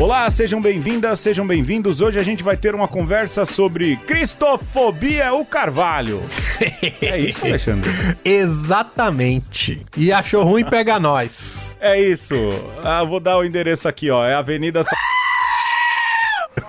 Olá, sejam bem-vindas, sejam bem-vindos. Hoje a gente vai ter uma conversa sobre Cristofobia o Carvalho. É isso, Alexandre? Exatamente. E achou ruim, pega nós. É isso. Ah, vou dar o endereço aqui, ó. É Avenida...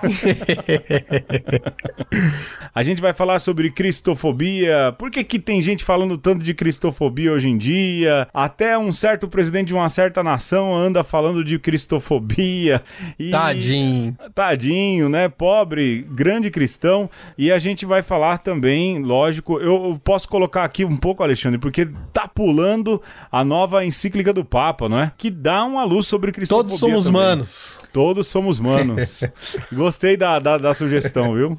a gente vai falar sobre cristofobia. Por que, que tem gente falando tanto de cristofobia hoje em dia? Até um certo presidente de uma certa nação anda falando de cristofobia. E... Tadinho. Tadinho, né? Pobre, grande cristão. E a gente vai falar também, lógico, eu posso colocar aqui um pouco, Alexandre, porque tá pulando a nova encíclica do Papa, não é? Que dá uma luz sobre cristofobia. Todos somos também. manos. Todos somos manos. gostei da, da, da sugestão, viu?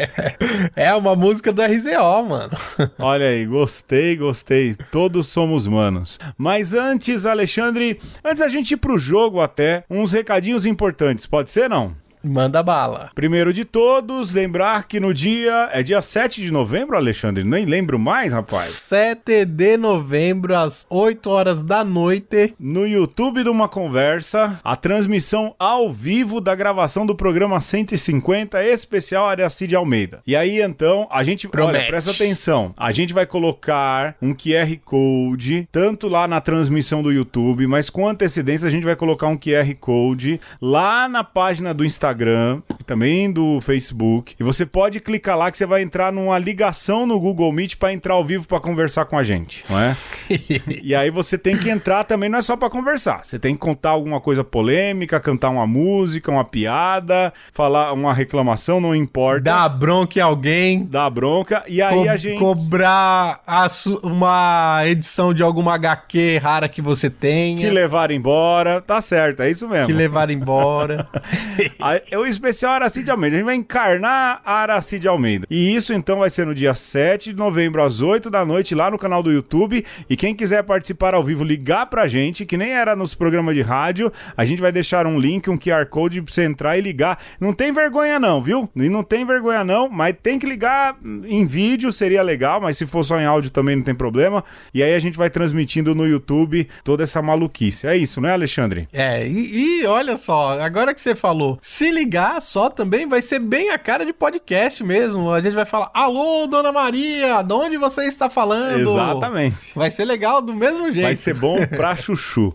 é uma música do RZO, mano. Olha aí, gostei, gostei. Todos somos manos. Mas antes, Alexandre, antes da gente ir pro jogo até, uns recadinhos importantes, pode ser não? Manda bala. Primeiro de todos, lembrar que no dia. É dia 7 de novembro, Alexandre? Nem lembro mais, rapaz. 7 de novembro, às 8 horas da noite. No YouTube de uma conversa, a transmissão ao vivo da gravação do programa 150, especial Ariacide Almeida. E aí, então, a gente. Promete. Olha, presta atenção. A gente vai colocar um QR Code, tanto lá na transmissão do YouTube, mas com antecedência a gente vai colocar um QR Code lá na página do Instagram Instagram também do Facebook. E você pode clicar lá que você vai entrar numa ligação no Google Meet para entrar ao vivo para conversar com a gente, não é? e aí você tem que entrar também, não é só para conversar. Você tem que contar alguma coisa polêmica, cantar uma música, uma piada, falar uma reclamação, não importa. Dar bronca em alguém. Dar bronca. E aí co a gente. Cobrar a uma edição de alguma HQ rara que você tenha. Que levar embora. Tá certo, é isso mesmo. Que levar embora. aí eu é, é especial Aracide Almeida. A gente vai encarnar Aracide Almeida. E isso então vai ser no dia 7 de novembro, às 8 da noite, lá no canal do YouTube. E quem quiser participar ao vivo, ligar pra gente, que nem era nos programas de rádio, a gente vai deixar um link, um QR Code pra você entrar e ligar. Não tem vergonha, não, viu? E não tem vergonha, não, mas tem que ligar em vídeo, seria legal, mas se for só em áudio também não tem problema. E aí a gente vai transmitindo no YouTube toda essa maluquice. É isso, né, Alexandre? É, e, e olha só, agora que você falou, se ligar só também, vai ser bem a cara de podcast mesmo. A gente vai falar: Alô, Dona Maria, de onde você está falando? Exatamente. Vai ser legal do mesmo jeito. Vai ser bom pra chuchu.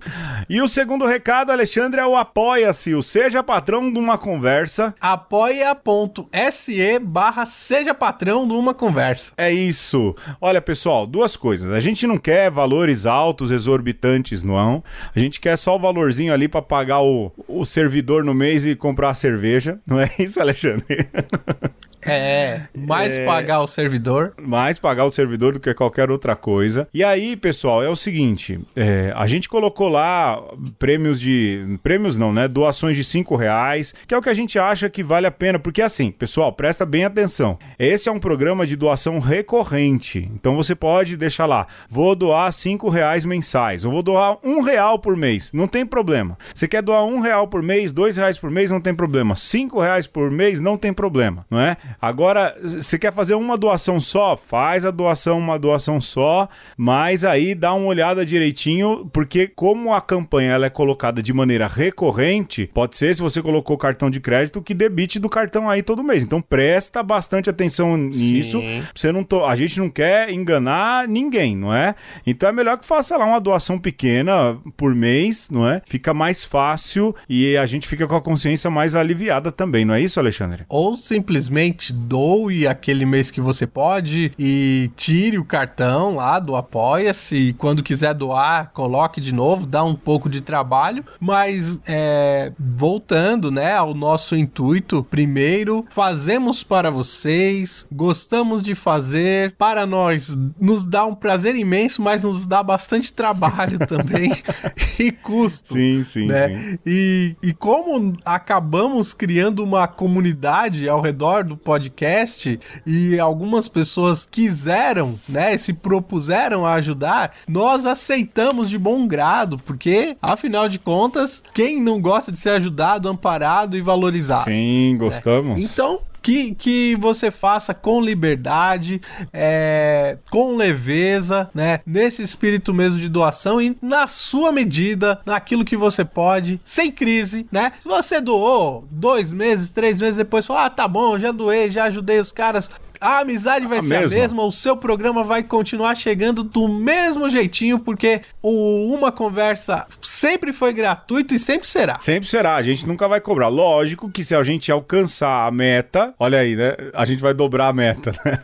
E o segundo recado, Alexandre, é o Apoia-se, o Seja Patrão de uma Conversa. apoia.se barra Seja Patrão de uma Conversa. É isso. Olha, pessoal, duas coisas. A gente não quer valores altos, exorbitantes, não. A gente quer só o valorzinho ali para pagar o, o servidor no mês e comprar cerveja, não é isso, Alexandre? É, mais é... pagar o servidor. Mais pagar o servidor do que qualquer outra coisa. E aí, pessoal, é o seguinte: é, a gente colocou lá prêmios de. Prêmios não, né? Doações de 5 reais, que é o que a gente acha que vale a pena. Porque assim, pessoal, presta bem atenção. Esse é um programa de doação recorrente. Então você pode deixar lá, vou doar 5 reais mensais, ou vou doar um real por mês. Não tem problema. Você quer doar um real por mês, dois reais por mês, não tem problema. Cinco reais por mês, não tem problema, não é? Agora, você quer fazer uma doação só? Faz a doação, uma doação só, mas aí dá uma olhada direitinho, porque como a campanha ela é colocada de maneira recorrente, pode ser, se você colocou cartão de crédito, que debite do cartão aí todo mês. Então presta bastante atenção nisso. Você não to... A gente não quer enganar ninguém, não é? Então é melhor que faça lá uma doação pequena por mês, não é? Fica mais fácil e a gente fica com a consciência mais aliviada também, não é isso, Alexandre? Ou simplesmente doe aquele mês que você pode e tire o cartão lá do Apoia-se. Quando quiser doar, coloque de novo, dá um pouco de trabalho, mas é, voltando né, ao nosso intuito, primeiro, fazemos para vocês, gostamos de fazer, para nós nos dá um prazer imenso, mas nos dá bastante trabalho também e custo. Sim, sim. Né? sim. E, e como acabamos criando uma comunidade ao redor do podcast, podcast e algumas pessoas quiseram, né, se propuseram a ajudar, nós aceitamos de bom grado, porque afinal de contas, quem não gosta de ser ajudado, amparado e valorizado? Sim, gostamos. É. Então, que, que você faça com liberdade, é, com leveza, né? Nesse espírito mesmo de doação e na sua medida, naquilo que você pode, sem crise, né? Se você doou dois meses, três meses depois, falar, ah, tá bom, já doei, já ajudei os caras, a amizade vai a ser mesma. a mesma, o seu programa vai continuar chegando do mesmo jeitinho, porque o Uma Conversa sempre foi gratuito e sempre será. Sempre será, a gente nunca vai cobrar. Lógico que se a gente alcançar a meta, olha aí, né? A gente vai dobrar a meta, né?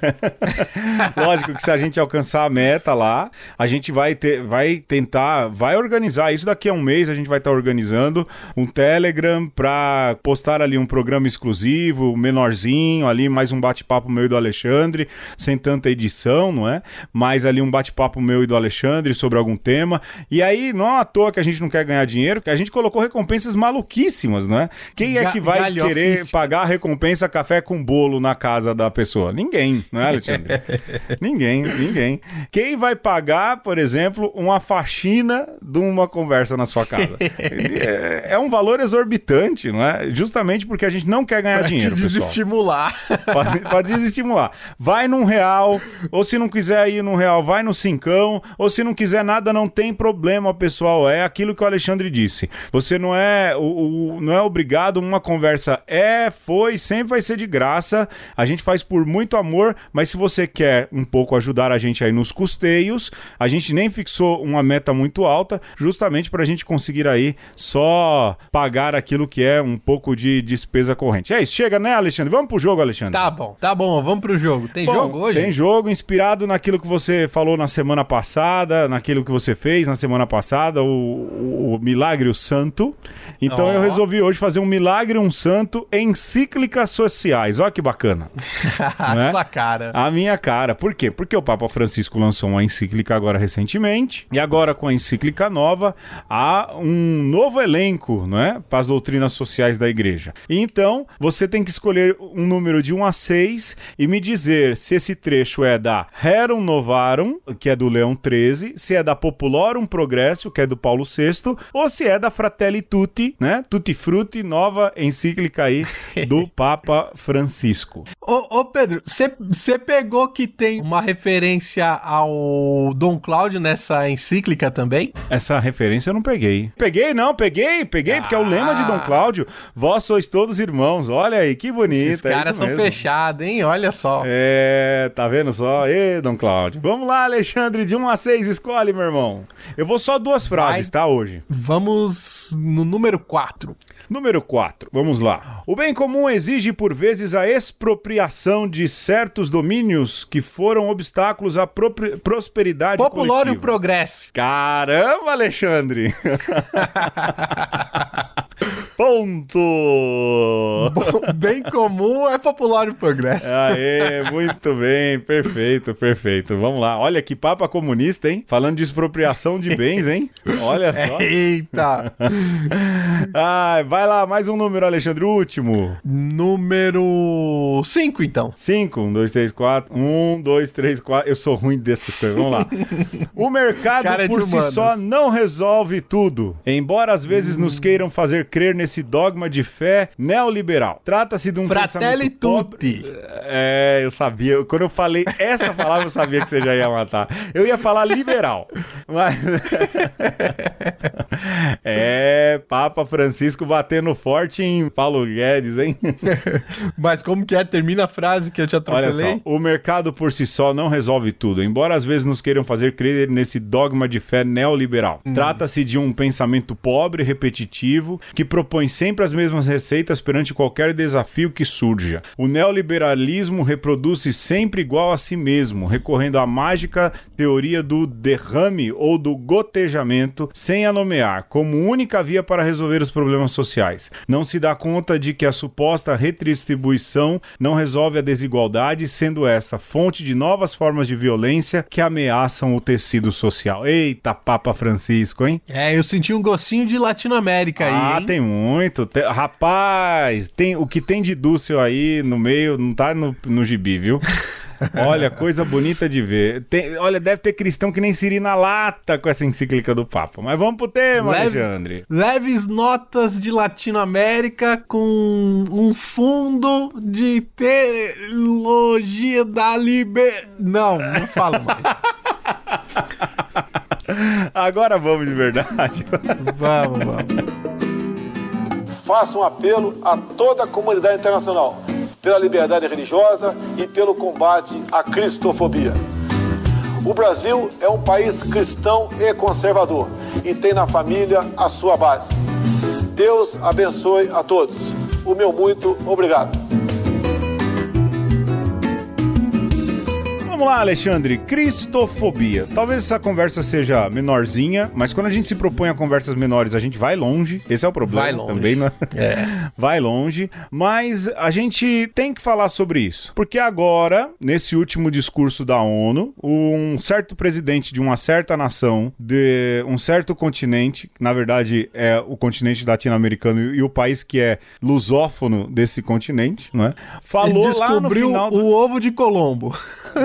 Lógico que se a gente alcançar a meta lá, a gente vai ter, vai tentar, vai organizar. Isso daqui a um mês a gente vai estar tá organizando um Telegram para postar ali um programa exclusivo, menorzinho, ali mais um bate-papo meio do Ale Alexandre, sem tanta edição, não é? Mas ali um bate-papo meu e do Alexandre sobre algum tema. E aí, não é à toa que a gente não quer ganhar dinheiro, que a gente colocou recompensas maluquíssimas, não é? Quem é que vai Galho querer ofício. pagar a recompensa café com bolo na casa da pessoa? Ninguém, não é, Alexandre? ninguém, ninguém. Quem vai pagar, por exemplo, uma faxina de uma conversa na sua casa? É, é, um valor exorbitante, não é? Justamente porque a gente não quer ganhar pra dinheiro. Te desestimular. Pessoal. Para desestimular. Vai num real, ou se não quiser ir num real, vai no cincão, ou se não quiser nada, não tem problema, pessoal. É aquilo que o Alexandre disse. Você não é, o, o, não é obrigado, uma conversa é, foi, sempre vai ser de graça. A gente faz por muito amor, mas se você quer um pouco ajudar a gente aí nos custeios, a gente nem fixou uma meta muito alta, justamente para a gente conseguir aí só pagar aquilo que é um pouco de despesa corrente. É isso, chega, né, Alexandre? Vamos pro jogo, Alexandre. Tá bom, tá bom, vamos pro pro jogo. Tem Bom, jogo hoje? Tem jogo, inspirado naquilo que você falou na semana passada, naquilo que você fez na semana passada, o, o, o Milagre o Santo. Então oh. eu resolvi hoje fazer um Milagre um Santo em cíclicas sociais. Olha que bacana. é? Sua cara. A minha cara. Por quê? Porque o Papa Francisco lançou uma encíclica agora recentemente, e agora com a encíclica nova, há um novo elenco não é para as doutrinas sociais da igreja. Então, você tem que escolher um número de 1 a 6 e me dizer se esse trecho é da Rerum Novarum, que é do Leão XIII, se é da Populorum Progressio, que é do Paulo VI, ou se é da Fratelli Tutti, né? Tutti Frutti, nova encíclica aí do Papa Francisco. Ô, ô Pedro, você pegou que tem uma referência ao Dom Cláudio nessa encíclica também? Essa referência eu não peguei. Peguei, não, peguei, peguei, ah. porque é o lema de Dom ah. Cláudio. Vós sois todos irmãos. Olha aí, que bonito. Esses é caras é são fechados, hein? Olha só só. É, tá vendo só? Ê, Dom Cláudio. Vamos lá, Alexandre, de 1 a 6, escolhe, meu irmão. Eu vou só duas frases, Vai. tá, hoje. Vamos no número 4. Número 4, vamos lá. O bem comum exige, por vezes, a expropriação de certos domínios que foram obstáculos à prosperidade Populório coletiva. Progresso. Caramba, Alexandre! Ponto! Bom, bem comum é popular e progresso. Aê, muito bem, perfeito, perfeito. Vamos lá. Olha que papa comunista, hein? Falando de expropriação de bens, hein? Olha só. Eita! ah, vai lá, mais um número, Alexandre, último. Número 5, então. 5, 1, 2, 3, 4. 1, 2, 3, 4. Eu sou ruim desse coisas. Vamos lá. O mercado Cara por si só não resolve tudo. Embora às vezes hum. nos queiram fazer crer nesse dogma de fé neoliberal. Trata-se de um Fratelli tutti. Pobre... É, eu sabia. Quando eu falei essa palavra, eu sabia que você já ia matar. Eu ia falar liberal. Mas É, Papa Francisco batendo forte em Paulo Guedes, hein? Mas como que é? Termina a frase que eu te atropelei. Olha só, o mercado por si só não resolve tudo, embora às vezes nos queiram fazer crer nesse dogma de fé neoliberal. Hum. Trata-se de um pensamento pobre, repetitivo, que propõe sempre as mesmas receitas perante qualquer desafio que surja. O neoliberalismo reproduz-se sempre igual a si mesmo, recorrendo à mágica teoria do derrame ou do gotejamento, sem a nomear, como única via para resolver os problemas sociais. Não se dá conta de que a suposta redistribuição não resolve a desigualdade, sendo esta fonte de novas formas de violência que ameaçam o tecido social. Eita, Papa Francisco, hein? É, eu senti um gostinho de Latinoamérica ah, aí. Hein? tem muito. Tem... Rapaz, tem o que tem de Dúcio aí no meio, não tá no, no gibi, viu? Olha, coisa bonita de ver. Tem, olha, deve ter cristão que nem siri na lata com essa encíclica do Papa. Mas vamos pro tema, Leve, Alexandre. Leves notas de Latinoamérica com um fundo de teologia da liber... Não, não falo mais. Agora vamos de verdade. vamos, vamos faço um apelo a toda a comunidade internacional pela liberdade religiosa e pelo combate à cristofobia. O Brasil é um país cristão e conservador e tem na família a sua base. Deus abençoe a todos. O meu muito obrigado. Vamos lá, Alexandre. Cristofobia. Talvez essa conversa seja menorzinha, mas quando a gente se propõe a conversas menores, a gente vai longe. Esse é o problema vai longe. também, né? É. Vai longe. Mas a gente tem que falar sobre isso. Porque agora, nesse último discurso da ONU, um certo presidente de uma certa nação, de um certo continente, na verdade é o continente latino-americano e o país que é lusófono desse continente, né? Falou lá no final. O ovo de Colombo.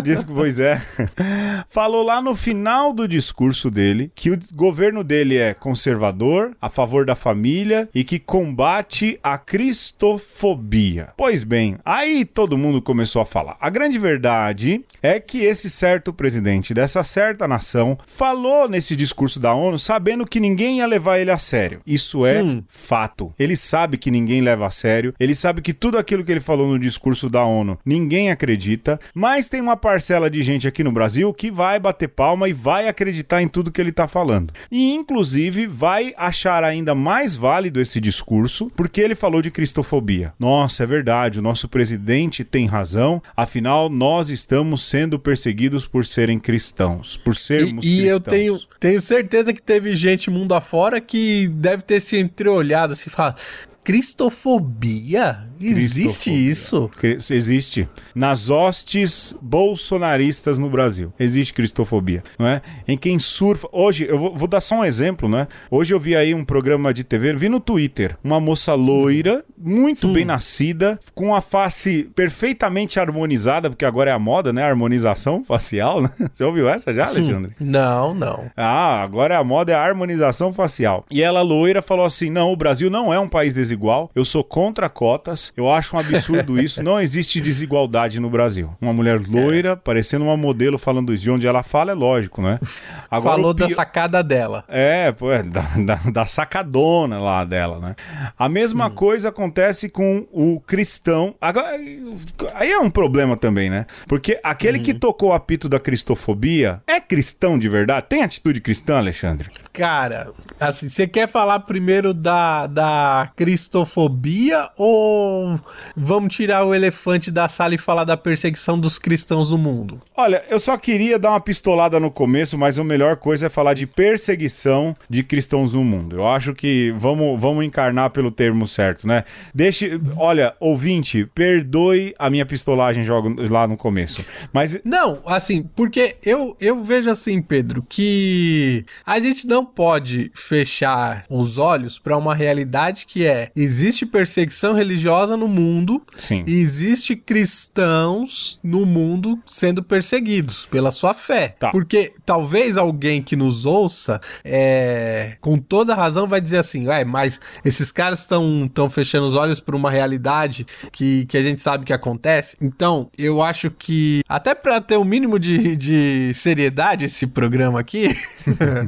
Des pois é. Falou lá no final do discurso dele que o governo dele é conservador, a favor da família e que combate a cristofobia. Pois bem, aí todo mundo começou a falar. A grande verdade é que esse certo presidente dessa certa nação falou nesse discurso da ONU sabendo que ninguém ia levar ele a sério. Isso é hum. fato. Ele sabe que ninguém leva a sério, ele sabe que tudo aquilo que ele falou no discurso da ONU ninguém acredita, mas tem uma parcela parcela de gente aqui no Brasil que vai bater palma e vai acreditar em tudo que ele está falando. E, inclusive, vai achar ainda mais válido esse discurso, porque ele falou de cristofobia. Nossa, é verdade, o nosso presidente tem razão, afinal, nós estamos sendo perseguidos por serem cristãos, por sermos e, e cristãos. E eu tenho, tenho certeza que teve gente mundo afora que deve ter se entreolhado, assim, fala. Cristofobia? Existe isso? Existe. Nas hostes bolsonaristas no Brasil, existe cristofobia, não é? Em quem surfa. Hoje, eu vou, vou dar só um exemplo, né? Hoje eu vi aí um programa de TV, vi no Twitter, uma moça loira, muito hum. bem nascida, com a face perfeitamente harmonizada, porque agora é a moda, né? harmonização facial, né? Você ouviu essa já, hum. Alexandre? Não, não. Ah, agora é a moda é a harmonização facial. E ela loira falou assim: "Não, o Brasil não é um país desigual. Eu sou contra cotas eu acho um absurdo isso. Não existe desigualdade no Brasil. Uma mulher loira, é. parecendo uma modelo falando isso. De onde ela fala, é lógico, né? Agora, Falou pior... da sacada dela. É, pô, é, da, da, da, sacadona lá dela, né? A mesma hum. coisa acontece com o cristão. Agora, aí é um problema também, né? Porque aquele hum. que uhum. tocou o apito da cristofobia é cristão de verdade? Tem atitude cristã, Alexandre? Cara, assim, você quer falar primeiro da, da cristofobia ou então, vamos tirar o elefante da sala e falar da perseguição dos cristãos no mundo. Olha, eu só queria dar uma pistolada no começo, mas a melhor coisa é falar de perseguição de cristãos no mundo. Eu acho que vamos, vamos encarnar pelo termo certo, né? Deixe, olha, ouvinte, perdoe a minha pistolagem jogo lá no começo. Mas não, assim, porque eu eu vejo assim, Pedro, que a gente não pode fechar os olhos para uma realidade que é existe perseguição religiosa religiosa no mundo. Sim. E existe cristãos no mundo sendo perseguidos pela sua fé. Tá. Porque talvez alguém que nos ouça, é, com toda razão, vai dizer assim: ué, mas esses caras estão tão fechando os olhos para uma realidade que, que a gente sabe que acontece. Então, eu acho que, até para ter o um mínimo de, de seriedade esse programa aqui.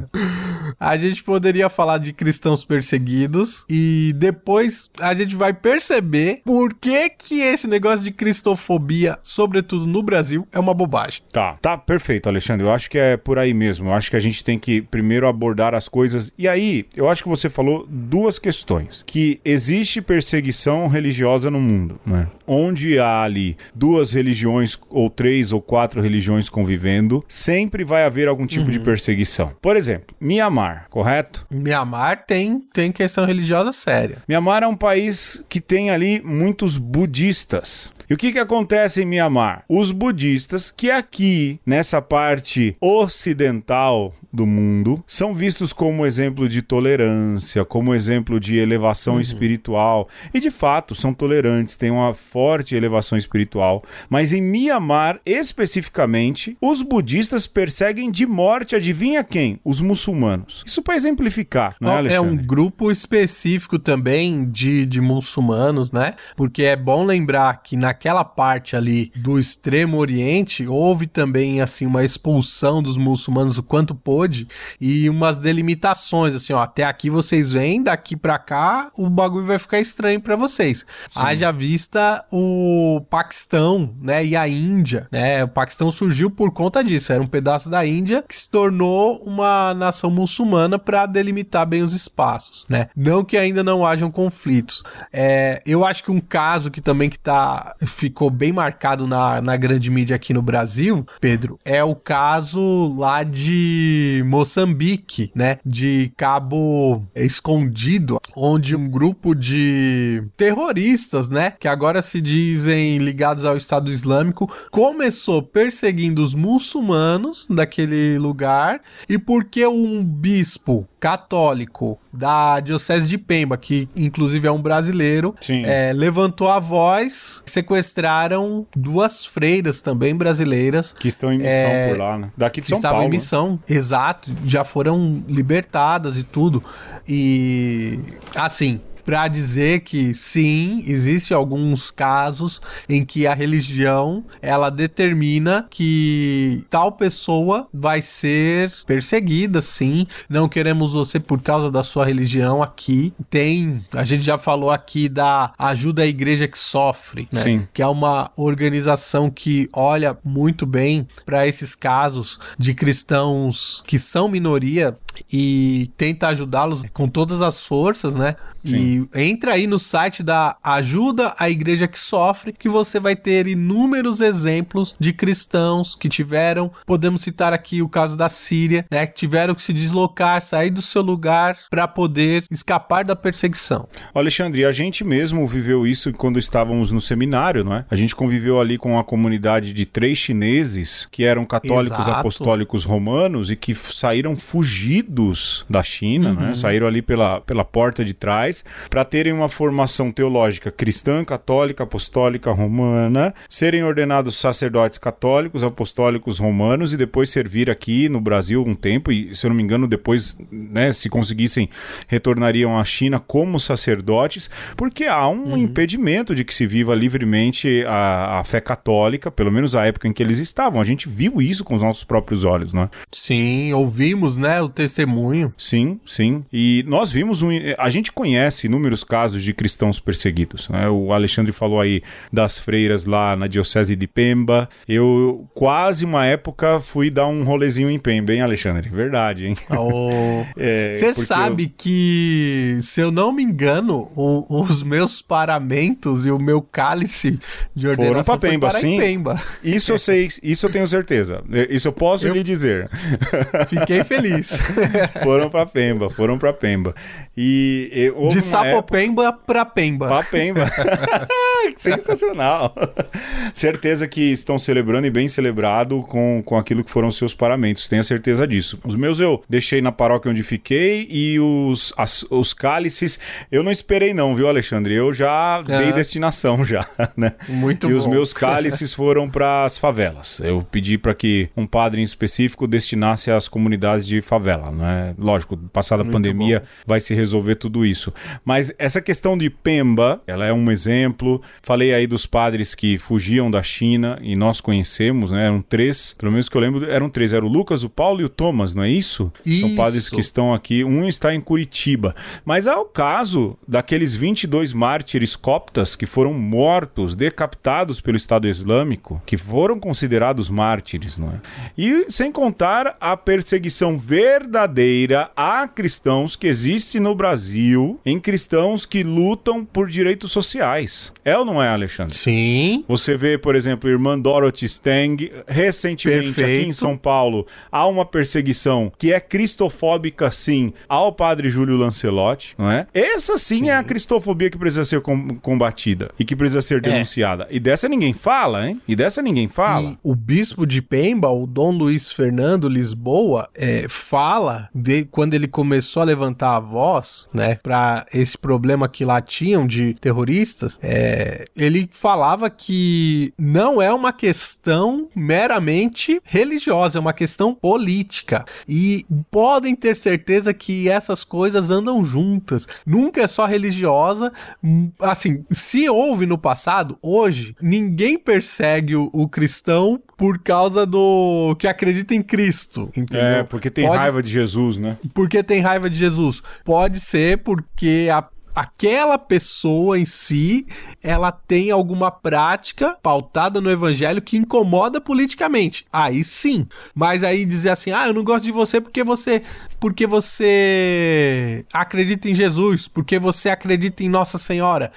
a gente poderia falar de cristãos perseguidos e depois a gente vai perceber entender por que que esse negócio de cristofobia, sobretudo no Brasil, é uma bobagem. Tá, tá perfeito, Alexandre. Eu acho que é por aí mesmo. Eu acho que a gente tem que primeiro abordar as coisas. E aí, eu acho que você falou duas questões: que existe perseguição religiosa no mundo, né? onde há ali duas religiões ou três ou quatro religiões convivendo, sempre vai haver algum tipo uhum. de perseguição. Por exemplo, Mianmar, correto? Mianmar tem, tem questão religiosa séria. Mianmar é um país que tem ali muitos budistas. E o que, que acontece em Mianmar? Os budistas, que aqui, nessa parte ocidental do mundo são vistos como exemplo de tolerância, como exemplo de elevação uhum. espiritual. E de fato, são tolerantes, têm uma forte elevação espiritual. Mas em Mianmar, especificamente, os budistas perseguem de morte, adivinha quem? Os muçulmanos. Isso para exemplificar, né, É um grupo específico também de, de muçulmanos, né? Porque é bom lembrar que naquela parte ali do Extremo Oriente houve também assim uma expulsão dos muçulmanos o quanto pôde Code e umas delimitações, assim, ó, até aqui vocês vêm, daqui para cá o bagulho vai ficar estranho para vocês. Sim. Haja vista o Paquistão, né, e a Índia, né? O Paquistão surgiu por conta disso, era um pedaço da Índia que se tornou uma nação muçulmana para delimitar bem os espaços, né? Não que ainda não hajam conflitos. É, eu acho que um caso que também que tá ficou bem marcado na, na grande mídia aqui no Brasil, Pedro, é o caso lá de Moçambique, né? De Cabo Escondido, onde um grupo de terroristas, né? Que agora se dizem ligados ao Estado Islâmico, começou perseguindo os muçulmanos daquele lugar. E porque um bispo católico da Diocese de Pemba, que inclusive é um brasileiro, é, levantou a voz, sequestraram duas freiras também brasileiras. Que estão em missão é, por lá, né? Daqui de São Paulo. Estavam em né? missão, Exato, já foram libertadas e tudo. E assim, para dizer que sim, existe alguns casos em que a religião ela determina que tal pessoa vai ser perseguida, sim. Não queremos você por causa da sua religião aqui. Tem, a gente já falou aqui da ajuda à igreja que sofre, né? Sim. Que é uma organização que olha muito bem para esses casos de cristãos que são minoria e tenta ajudá-los com todas as forças, né? Sim. E entra aí no site da Ajuda a Igreja que Sofre, que você vai ter inúmeros exemplos de cristãos que tiveram, podemos citar aqui o caso da Síria, né, que tiveram que se deslocar, sair do seu lugar para poder escapar da perseguição. Alexandre, a gente mesmo viveu isso quando estávamos no seminário, não é? A gente conviveu ali com uma comunidade de três chineses que eram católicos Exato. apostólicos romanos e que saíram fugidos da China, é? uhum. né? Saíram ali pela, pela porta de trás para terem uma formação teológica cristã, católica, apostólica, romana, serem ordenados sacerdotes católicos, apostólicos romanos e depois servir aqui no Brasil um tempo e, se eu não me engano, depois, né, se conseguissem, retornariam à China como sacerdotes, porque há um uhum. impedimento de que se viva livremente a, a fé católica, pelo menos a época em que eles estavam. A gente viu isso com os nossos próprios olhos, né? Sim, ouvimos, né, o testemunho. Sim, sim. E nós vimos um. A gente conhece no inúmeros casos de cristãos perseguidos. Né? O Alexandre falou aí das freiras lá na Diocese de Pemba. Eu quase uma época fui dar um rolezinho em Pemba, hein, Alexandre? Verdade, hein? Você oh. Ah, é, sabe eu... que, se eu não me engano, o, os meus paramentos e o meu cálice de ordenação foram para Pemba, sim. Isso eu sei, isso eu tenho certeza. Isso eu posso eu... lhe dizer. Fiquei feliz. foram para Pemba, foram para Pemba. E, e de Sapopemba época... para Pemba. Pra Pemba. Sensacional. certeza que estão celebrando e bem celebrado com, com aquilo que foram seus paramentos, tenho certeza disso. Os meus eu deixei na paróquia onde fiquei e os, as, os cálices eu não esperei não, viu, Alexandre? Eu já dei é. destinação já, né? Muito e bom. E os meus cálices foram para as favelas. Eu pedi para que um padre em específico destinasse às comunidades de favela, né? Lógico, passada a pandemia bom. vai se resolver resolver tudo isso. Mas essa questão de Pemba, ela é um exemplo. Falei aí dos padres que fugiam da China e nós conhecemos, né? Eram três, pelo menos que eu lembro, eram três. Era o Lucas, o Paulo e o Thomas, não é isso? isso. São padres que estão aqui. Um está em Curitiba. Mas há o caso daqueles 22 mártires coptas que foram mortos, decapitados pelo Estado Islâmico, que foram considerados mártires, não é? E sem contar a perseguição verdadeira a cristãos que existe no Brasil em cristãos que lutam por direitos sociais. É ou não é, Alexandre? Sim. Você vê, por exemplo, a irmã Dorothy Stang, recentemente Perfeito. aqui em São Paulo, há uma perseguição que é cristofóbica, sim, ao padre Júlio Lancelotti, não é? Essa sim, sim. é a cristofobia que precisa ser combatida e que precisa ser é. denunciada. É. E dessa ninguém fala, hein? E dessa ninguém fala. E o bispo de Pemba, o Dom Luiz Fernando Lisboa, é, fala de quando ele começou a levantar a voz voz, né, para esse problema que lá tinham de terroristas, é, ele falava que não é uma questão meramente religiosa, é uma questão política. E podem ter certeza que essas coisas andam juntas. Nunca é só religiosa. Assim, se houve no passado, hoje ninguém persegue o, o cristão por causa do que acredita em Cristo, entendeu? É, porque tem Pode... raiva de Jesus, né? Porque tem raiva de Jesus. Pode pode ser porque a aquela pessoa em si, ela tem alguma prática pautada no evangelho que incomoda politicamente. Aí sim. Mas aí dizer assim: "Ah, eu não gosto de você porque você porque você acredita em Jesus, porque você acredita em Nossa Senhora".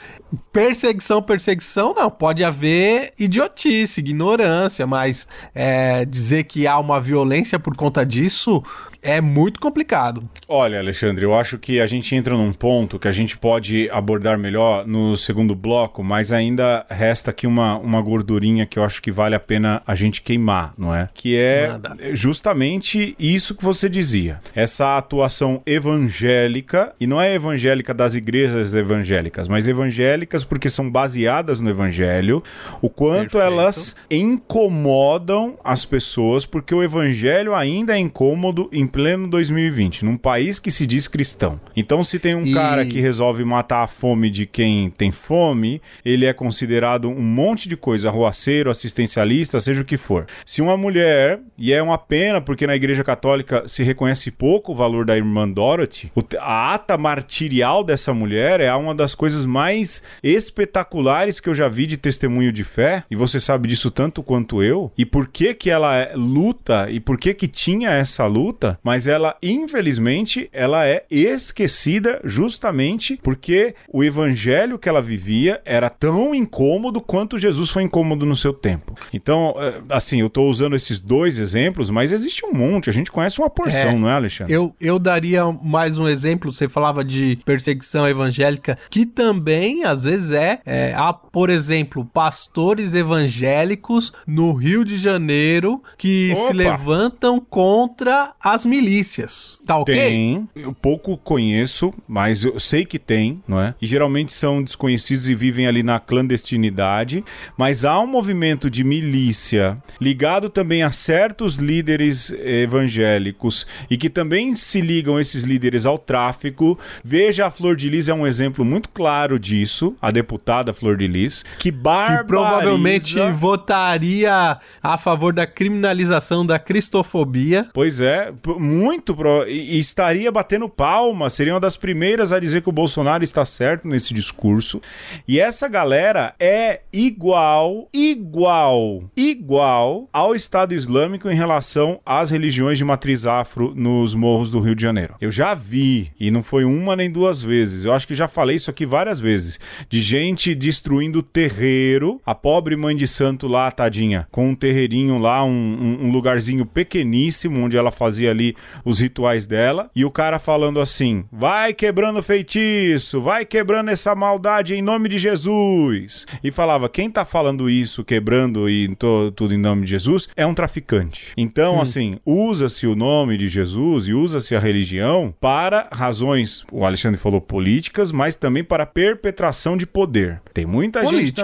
Perseguição, perseguição, não, pode haver idiotice, ignorância, mas é, dizer que há uma violência por conta disso, é muito complicado. Olha, Alexandre, eu acho que a gente entra num ponto que a gente pode abordar melhor no segundo bloco, mas ainda resta aqui uma, uma gordurinha que eu acho que vale a pena a gente queimar, não é? Que é Nada. justamente isso que você dizia. Essa atuação evangélica, e não é evangélica das igrejas evangélicas, mas evangélicas porque são baseadas no evangelho, o quanto Perfeito. elas incomodam as pessoas, porque o evangelho ainda é incômodo, pleno 2020, num país que se diz cristão. Então, se tem um e... cara que resolve matar a fome de quem tem fome, ele é considerado um monte de coisa, arruaceiro, assistencialista, seja o que for. Se uma mulher, e é uma pena porque na Igreja Católica se reconhece pouco o valor da irmã Dorothy, a ata martirial dessa mulher é uma das coisas mais espetaculares que eu já vi de testemunho de fé, e você sabe disso tanto quanto eu, e por que que ela é, luta e por que que tinha essa luta, mas ela, infelizmente, ela é esquecida justamente porque o evangelho que ela vivia era tão incômodo quanto Jesus foi incômodo no seu tempo. Então, eh, assim, eu estou usando esses dois exemplos, mas existe um monte, a gente conhece uma porção, é, não é, Alexandre? Eu, eu daria mais um exemplo, você falava de perseguição evangélica, que também, às vezes, é, é há, por exemplo, pastores evangélicos no Rio de Janeiro que Opa! se levantam contra as milícias. Tá ok? Tem. Eu pouco conheço, mas eu sei que tem, não é? E geralmente são desconhecidos e vivem ali na clandestinidade. Mas há um movimento de milícia ligado também a certos líderes evangélicos e que também se ligam esses líderes ao tráfico. Veja, a Flor de Lis é um exemplo muito claro disso, a deputada Flor de Lis, que barbariza... Que provavelmente votaria a favor da criminalização da cristofobia. Pois é, muito pro, e, e estaria batendo palma, seria uma das primeiras a dizer que o Bolsonaro está certo nesse discurso. E essa galera é igual, igual, igual ao Estado Islâmico em relação às religiões de matriz afro nos morros do Rio de Janeiro. Eu já vi, e não foi uma nem duas vezes, eu acho que já falei isso aqui várias vezes, de gente destruindo terreiro, a pobre mãe de santo lá, tadinha, com um terreirinho lá, um, um, um lugarzinho pequeníssimo onde ela fazia ali os rituais dela, e o cara falando assim: vai quebrando feitiço, vai quebrando essa maldade em nome de Jesus. E falava: quem tá falando isso, quebrando e tudo em nome de Jesus, é um traficante. Então, hum. assim, usa-se o nome de Jesus e usa-se a religião para razões, o Alexandre falou políticas, mas também para perpetração de poder. Tem muita política. gente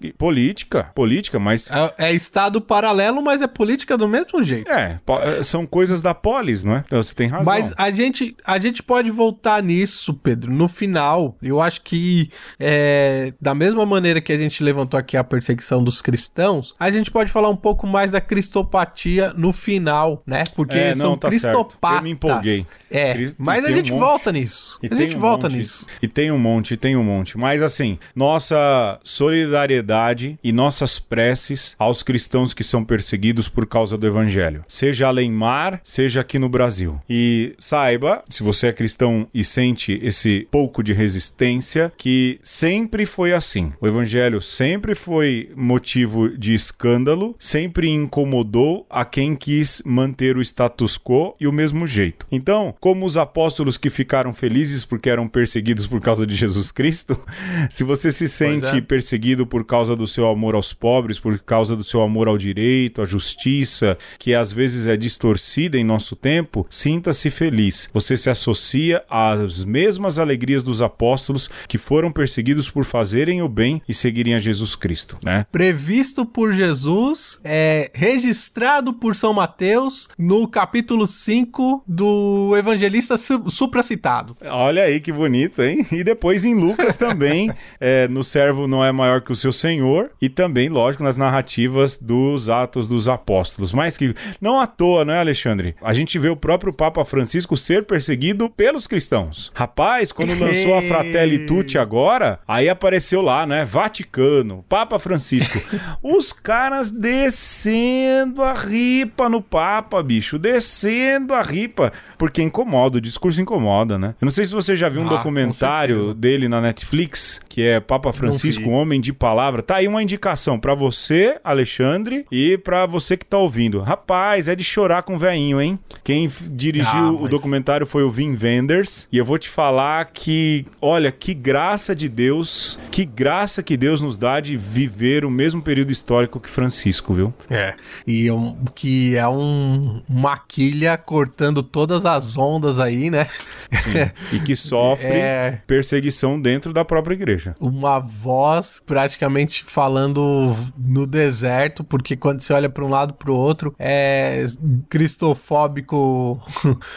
também. Política, política, mas. É, é Estado paralelo, mas é política do mesmo jeito. É, são coisas da poli deles, não é? Então, você tem razão. Mas a gente, a gente pode voltar nisso, Pedro, no final. Eu acho que, é, da mesma maneira que a gente levantou aqui a perseguição dos cristãos, a gente pode falar um pouco mais da cristopatia no final, né? Porque é, não, são tá cristopatas. Eu me empolguei. É, Cristo, mas a gente um volta nisso. E a gente um volta monte, nisso. E tem um monte, tem um monte. Mas assim, nossa solidariedade e nossas preces aos cristãos que são perseguidos por causa do evangelho. Seja além mar, seja aqui no Brasil. E saiba, se você é cristão e sente esse pouco de resistência, que sempre foi assim. O evangelho sempre foi motivo de escândalo, sempre incomodou a quem quis manter o status quo e o mesmo jeito. Então, como os apóstolos que ficaram felizes porque eram perseguidos por causa de Jesus Cristo, se você se sente é. perseguido por causa do seu amor aos pobres, por causa do seu amor ao direito, à justiça, que às vezes é distorcida em nosso tempo, sinta-se feliz. Você se associa às mesmas alegrias dos apóstolos que foram perseguidos por fazerem o bem e seguirem a Jesus Cristo, né? Previsto por Jesus, é registrado por São Mateus no capítulo 5 do evangelista supracitado. Olha aí que bonito, hein? E depois em Lucas também, é, no servo não é maior que o seu senhor, e também, lógico, nas narrativas dos atos dos apóstolos. Mas que não à toa, né, Alexandre? A gente gente vê o próprio Papa Francisco ser perseguido pelos cristãos. Rapaz, quando lançou a Fratelli Tutti agora, aí apareceu lá, né? Vaticano, Papa Francisco. Os caras descendo a ripa no Papa, bicho. Descendo a ripa. Porque incomoda, o discurso incomoda, né? Eu não sei se você já viu um ah, documentário dele na Netflix, que é Papa Francisco, Homem de Palavra. Tá aí uma indicação para você, Alexandre, e para você que tá ouvindo. Rapaz, é de chorar com o veinho, hein? Quem dirigiu ah, mas... o documentário foi o Vin Wenders. E eu vou te falar que, olha, que graça de Deus, que graça que Deus nos dá de viver o mesmo período histórico que Francisco, viu? É. E é um, que é um, uma quilha cortando todas as ondas aí, né? Sim. E que sofre é... perseguição dentro da própria igreja. Uma voz praticamente falando no deserto, porque quando você olha para um lado para o outro, é cristofóbico o,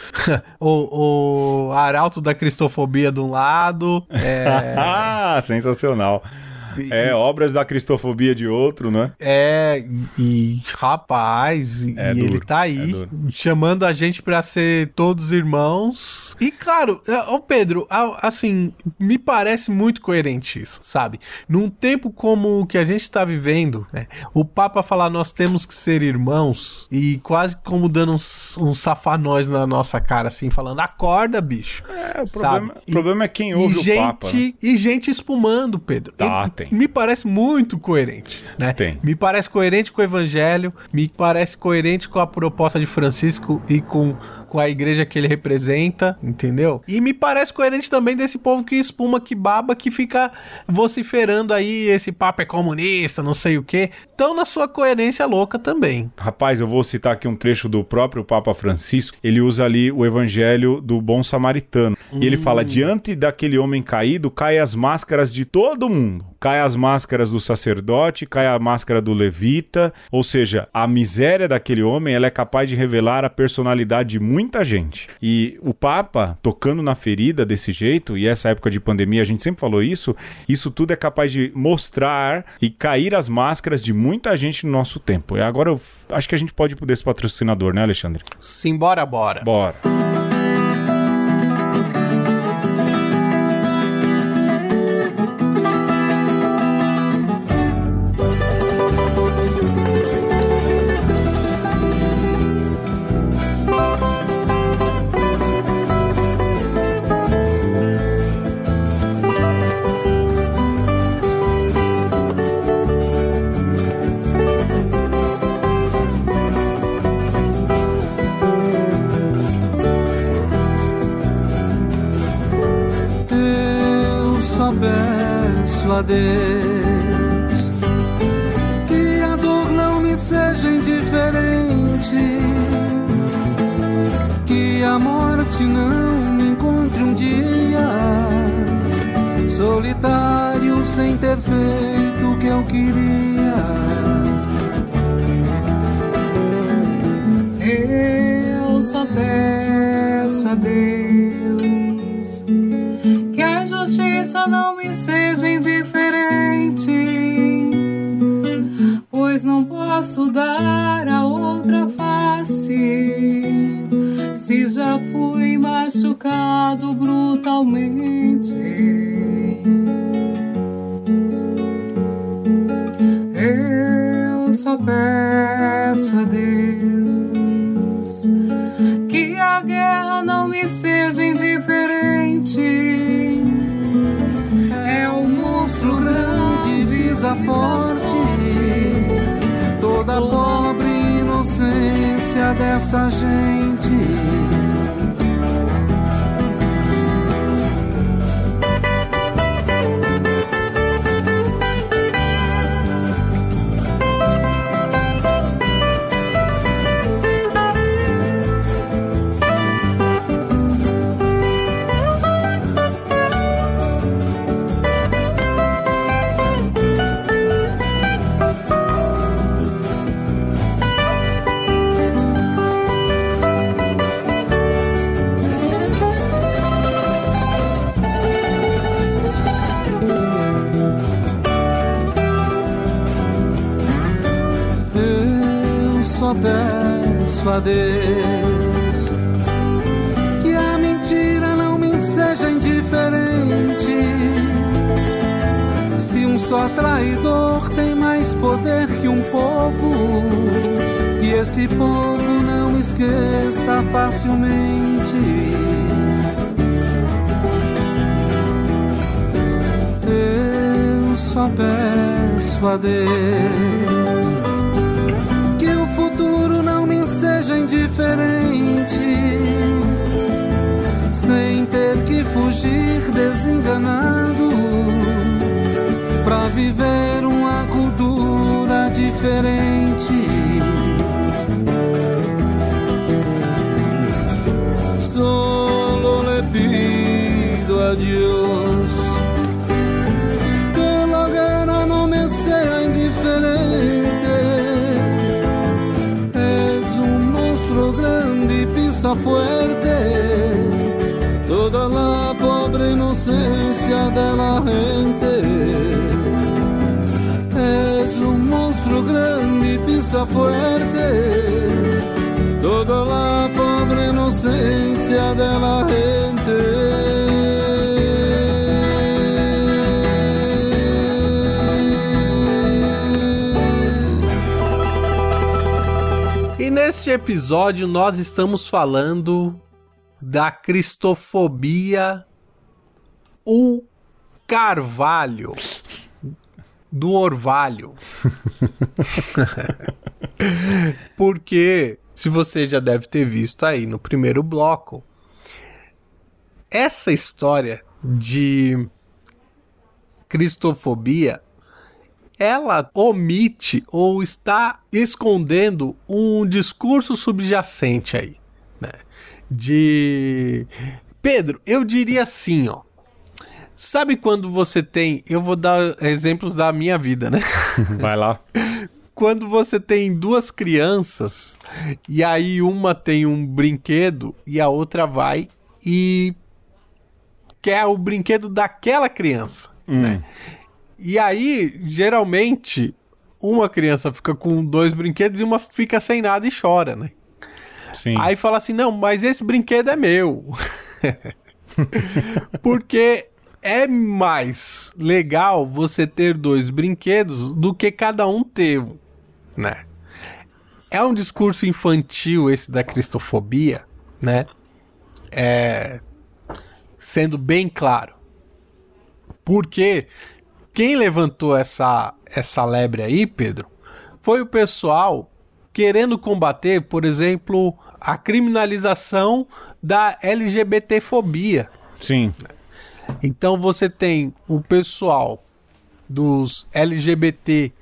o, o arauto da cristofobia de um lado. É... Ah, sensacional. É, e, obras da cristofobia de outro, né? É, e rapaz, é e duro, ele tá aí é chamando a gente pra ser todos irmãos. E claro, é, ô Pedro, assim, me parece muito coerente isso, sabe? Num tempo como o que a gente tá vivendo, né? O Papa falar nós temos que ser irmãos e quase como dando um, um safanóis na nossa cara, assim, falando acorda, bicho. É, o problema, sabe? o problema e, é quem ouve gente, o Papa. Né? E gente espumando, Pedro. Tá, ele, tem tem. Me parece muito coerente, né? Tem. Me parece coerente com o evangelho, me parece coerente com a proposta de Francisco e com com a igreja que ele representa, entendeu? E me parece coerente também desse povo que espuma, que baba, que fica vociferando aí esse papo é comunista, não sei o quê. Então, na sua coerência louca também. Rapaz, eu vou citar aqui um trecho do próprio Papa Francisco. Ele usa ali o evangelho do bom samaritano. Hum. E ele fala: hum. diante daquele homem caído, caem as máscaras de todo mundo. Cai as máscaras do sacerdote, cai a máscara do levita, ou seja, a miséria daquele homem ela é capaz de revelar a personalidade de muita gente. E o Papa tocando na ferida desse jeito, e essa época de pandemia a gente sempre falou isso, isso tudo é capaz de mostrar e cair as máscaras de muita gente no nosso tempo. E agora eu acho que a gente pode ir desse patrocinador, né, Alexandre? Simbora, bora. Bora. a Deus. Que a mentira não me seja indiferente. Se um só traidor tem mais poder que um povo, e esse povo não esqueça facilmente. Eu só peço a Deus fugir desenganado para viver uma cultura diferente. Solo le pido a Dios que la guerra no me ser indiferente. És um monstro grande e pisa forte toda la pobre inocencia de la gente. Es un monstruo grande y pisa fuerte. Toda la pobre inocencia de la gente. Neste episódio, nós estamos falando da cristofobia o Carvalho do Orvalho. Porque, se você já deve ter visto aí no primeiro bloco, essa história de cristofobia ela omite ou está escondendo um discurso subjacente aí, né? de. Pedro, eu diria assim, ó. Sabe quando você tem. Eu vou dar exemplos da minha vida, né? Vai lá. quando você tem duas crianças e aí uma tem um brinquedo e a outra vai e quer o brinquedo daquela criança, hum. né? E aí, geralmente, uma criança fica com dois brinquedos e uma fica sem nada e chora, né? Sim. Aí fala assim: não, mas esse brinquedo é meu. Porque é mais legal você ter dois brinquedos do que cada um ter, né? É um discurso infantil esse da cristofobia, né? É... Sendo bem claro. Porque quem levantou essa, essa lebre aí, Pedro, foi o pessoal querendo combater, por exemplo, a criminalização da LGBTfobia. Sim. Então você tem o pessoal dos LGBT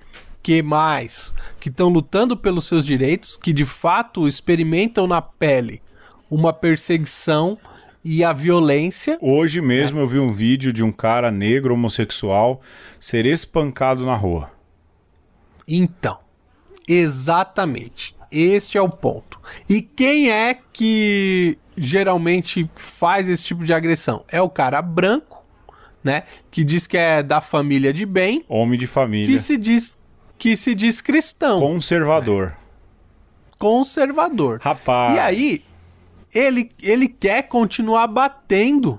que mais que estão lutando pelos seus direitos, que de fato experimentam na pele uma perseguição e a violência. Hoje mesmo é. eu vi um vídeo de um cara negro homossexual ser espancado na rua. Então, exatamente. Este é o ponto. E quem é que geralmente faz esse tipo de agressão? É o cara branco, né? Que diz que é da família de bem. Homem de família. Que se diz, que se diz cristão. Conservador. Né? Conservador. Rapaz. E aí, ele, ele quer continuar batendo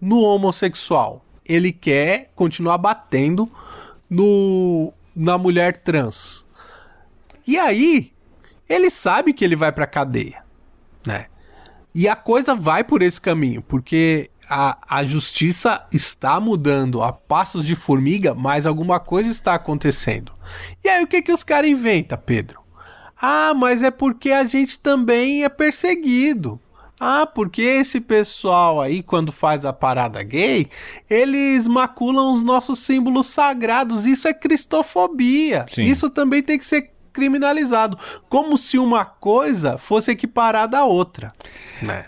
no homossexual. Ele quer continuar batendo no, na mulher trans. E aí, ele sabe que ele vai para cadeia, né? E a coisa vai por esse caminho, porque a, a justiça está mudando a passos de formiga, mas alguma coisa está acontecendo. E aí o que, que os caras inventam, Pedro? Ah, mas é porque a gente também é perseguido. Ah, porque esse pessoal aí, quando faz a parada gay, eles maculam os nossos símbolos sagrados. Isso é cristofobia. Sim. Isso também tem que ser criminalizado. Como se uma coisa fosse equiparada à outra. Né?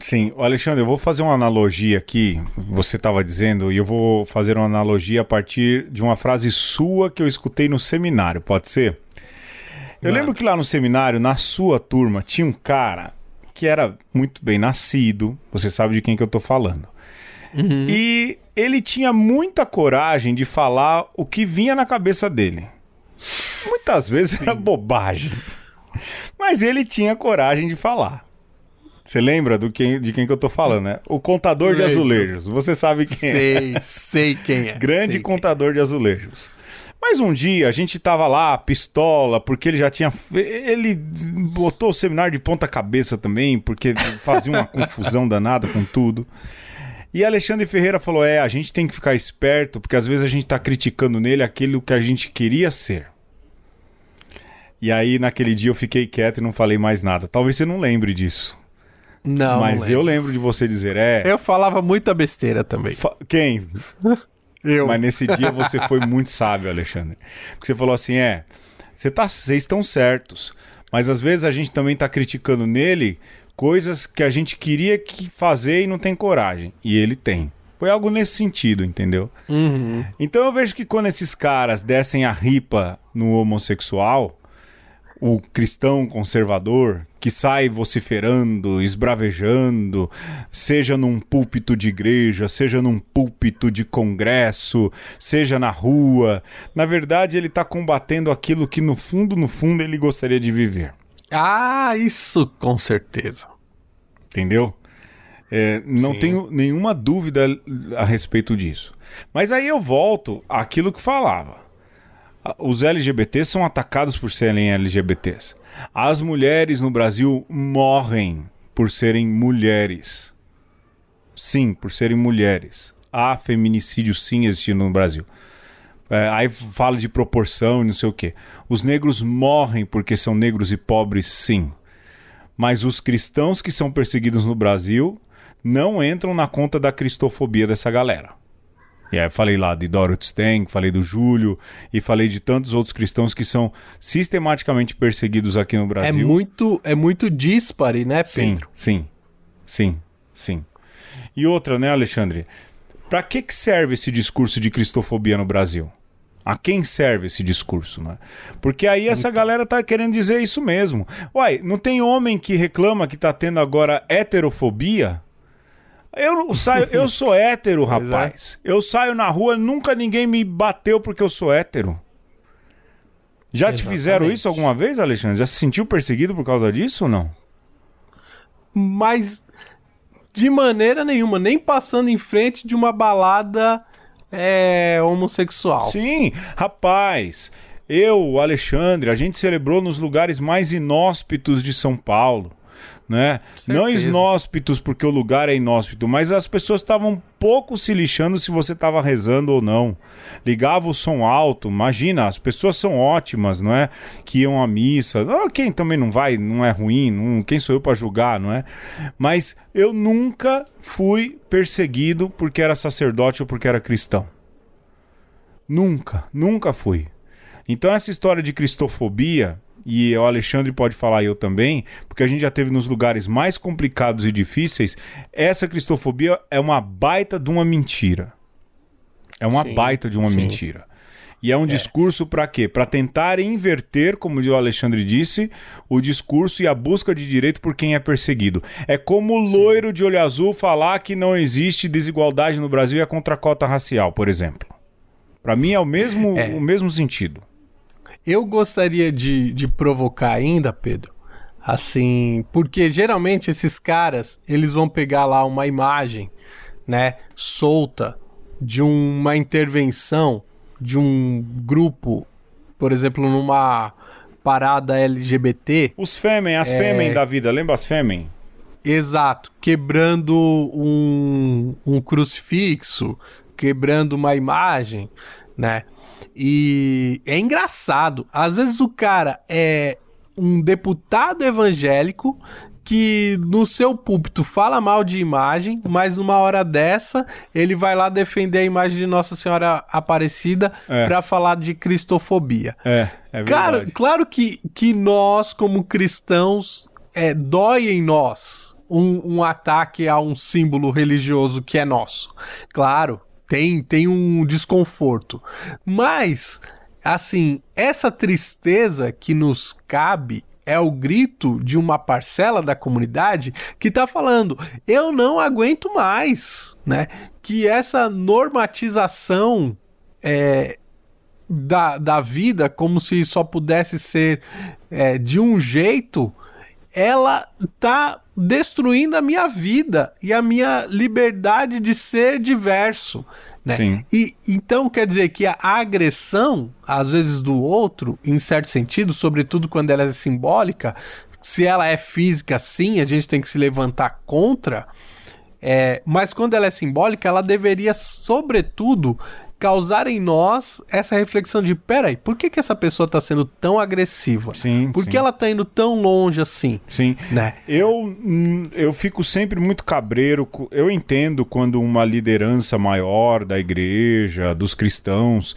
Sim, Alexandre, eu vou fazer uma analogia aqui. Você estava dizendo, e eu vou fazer uma analogia a partir de uma frase sua que eu escutei no seminário, pode ser? Eu lembro que lá no seminário, na sua turma, tinha um cara que era muito bem nascido, você sabe de quem que eu tô falando. Uhum. E ele tinha muita coragem de falar o que vinha na cabeça dele. Muitas vezes Sim. era bobagem. Mas ele tinha coragem de falar. Você lembra do quem, de quem que eu tô falando, né? O contador de azulejos. Você sabe quem é. sei, é. Sei quem é. Grande sei é. contador é. de azulejos. Mas um dia a gente tava lá, pistola, porque ele já tinha. Ele botou o seminário de ponta cabeça também, porque fazia uma confusão danada com tudo. E Alexandre Ferreira falou: é, a gente tem que ficar esperto, porque às vezes a gente tá criticando nele aquilo que a gente queria ser. E aí, naquele dia, eu fiquei quieto e não falei mais nada. Talvez você não lembre disso. Não. Mas eu lembro de você dizer, é. Eu falava muita besteira também. Fa quem? eu. Mas nesse dia você foi muito sábio, Alexandre. Porque você falou assim: é, você tá, vocês estão certos. Mas às vezes a gente também está criticando nele coisas que a gente queria que fazer e não tem coragem. E ele tem. Foi algo nesse sentido, entendeu? Uhum. Então eu vejo que quando esses caras descem a ripa no homossexual, o cristão conservador que sai vociferando, esbravejando, seja num púlpito de igreja, seja num púlpito de congresso, seja na rua. Na verdade, ele está combatendo aquilo que no fundo, no fundo, ele gostaria de viver. Ah, isso com certeza. Entendeu? É, não Sim. tenho nenhuma dúvida a respeito disso. Mas aí eu volto àquilo que falava os LGBTs são atacados por serem LGBTs. As mulheres no Brasil morrem por serem mulheres. Sim, por serem mulheres. Há feminicídio sim existindo no Brasil. É, aí fala de proporção e não sei o quê. Os negros morrem porque são negros e pobres, sim. Mas os cristãos que são perseguidos no Brasil não entram na conta da cristofobia dessa galera. E aí falei lá de Dorothy Steng, falei do Júlio e falei de tantos outros cristãos que são sistematicamente perseguidos aqui no é Brasil. É muito, é muito dispare, né, Pedro? Sim, sim, sim, sim. E outra, né, Alexandre? Para que, que serve esse discurso de cristofobia no Brasil? A quem serve esse discurso, né? Porque aí essa então. galera tá querendo dizer isso mesmo. Uai, não tem homem que reclama que tá tendo agora heterofobia? Eu saio, eu sou hétero, é. rapaz. É. Eu saio na rua, nunca ninguém me bateu porque eu sou hétero. Já Exatamente. te fizeram isso alguma vez, Alexandre? Já se sentiu perseguido por causa disso ou não? Mas de maneira nenhuma, nem passando em frente de uma balada é, homossexual. Sim, rapaz. Eu, Alexandre, a gente celebrou nos lugares mais inóspitos de São Paulo né? é Não inóspitos porque o lugar é inóspito, mas as pessoas estavam pouco se lixando se você estava rezando ou não. Ligava o som alto, imagina, as pessoas são ótimas, não é? Que iam à missa. Ah, quem também não vai, não é ruim, não, quem sou eu para julgar, não é? Mas eu nunca fui perseguido porque era sacerdote ou porque era cristão. Nunca, nunca fui. Então essa história de cristofobia e o Alexandre pode falar eu também, porque a gente já teve nos lugares mais complicados e difíceis, essa cristofobia é uma baita de uma mentira. É uma sim, baita de uma sim. mentira. E é um é. discurso para quê? Para tentar inverter, como o Alexandre disse, o discurso e a busca de direito por quem é perseguido. É como o loiro Sim. de olho azul falar que não existe desigualdade no Brasil e é contra a cota racial, por exemplo. Para mim é o mesmo, é. o mesmo sentido. Eu gostaria de, de provocar ainda, Pedro, assim, porque geralmente esses caras, eles vão pegar lá uma imagem, né, solta de uma intervenção de um grupo, por exemplo, numa parada LGBT. Os Femen, as é... Femen da vida, lembra as Femen? Exato, quebrando um, um crucifixo, quebrando uma imagem, né? E é engraçado. Às vezes o cara é um deputado evangélico que no seu púlpito fala mal de imagem, mas numa hora dessa ele vai lá defender a imagem de Nossa Senhora Aparecida é. para falar de cristofobia. É, é verdade. Cara, claro que, que nós, como cristãos, é, dói em nós. Um, um ataque a um símbolo religioso que é nosso. Claro, tem, tem um desconforto. Mas, assim, essa tristeza que nos cabe é o grito de uma parcela da comunidade que tá falando: eu não aguento mais, né? Que essa normatização é, da, da vida, como se só pudesse ser é, de um jeito, ela tá destruindo a minha vida e a minha liberdade de ser diverso. Né? Sim. E então quer dizer que a agressão, às vezes, do outro, em certo sentido, sobretudo quando ela é simbólica, se ela é física, sim, a gente tem que se levantar contra. É, mas quando ela é simbólica, ela deveria, sobretudo, causar em nós essa reflexão de, peraí, por que, que essa pessoa está sendo tão agressiva? Sim, por sim. que ela está indo tão longe assim? Sim. Né? Eu, hum, eu fico sempre muito cabreiro, eu entendo quando uma liderança maior da igreja, dos cristãos,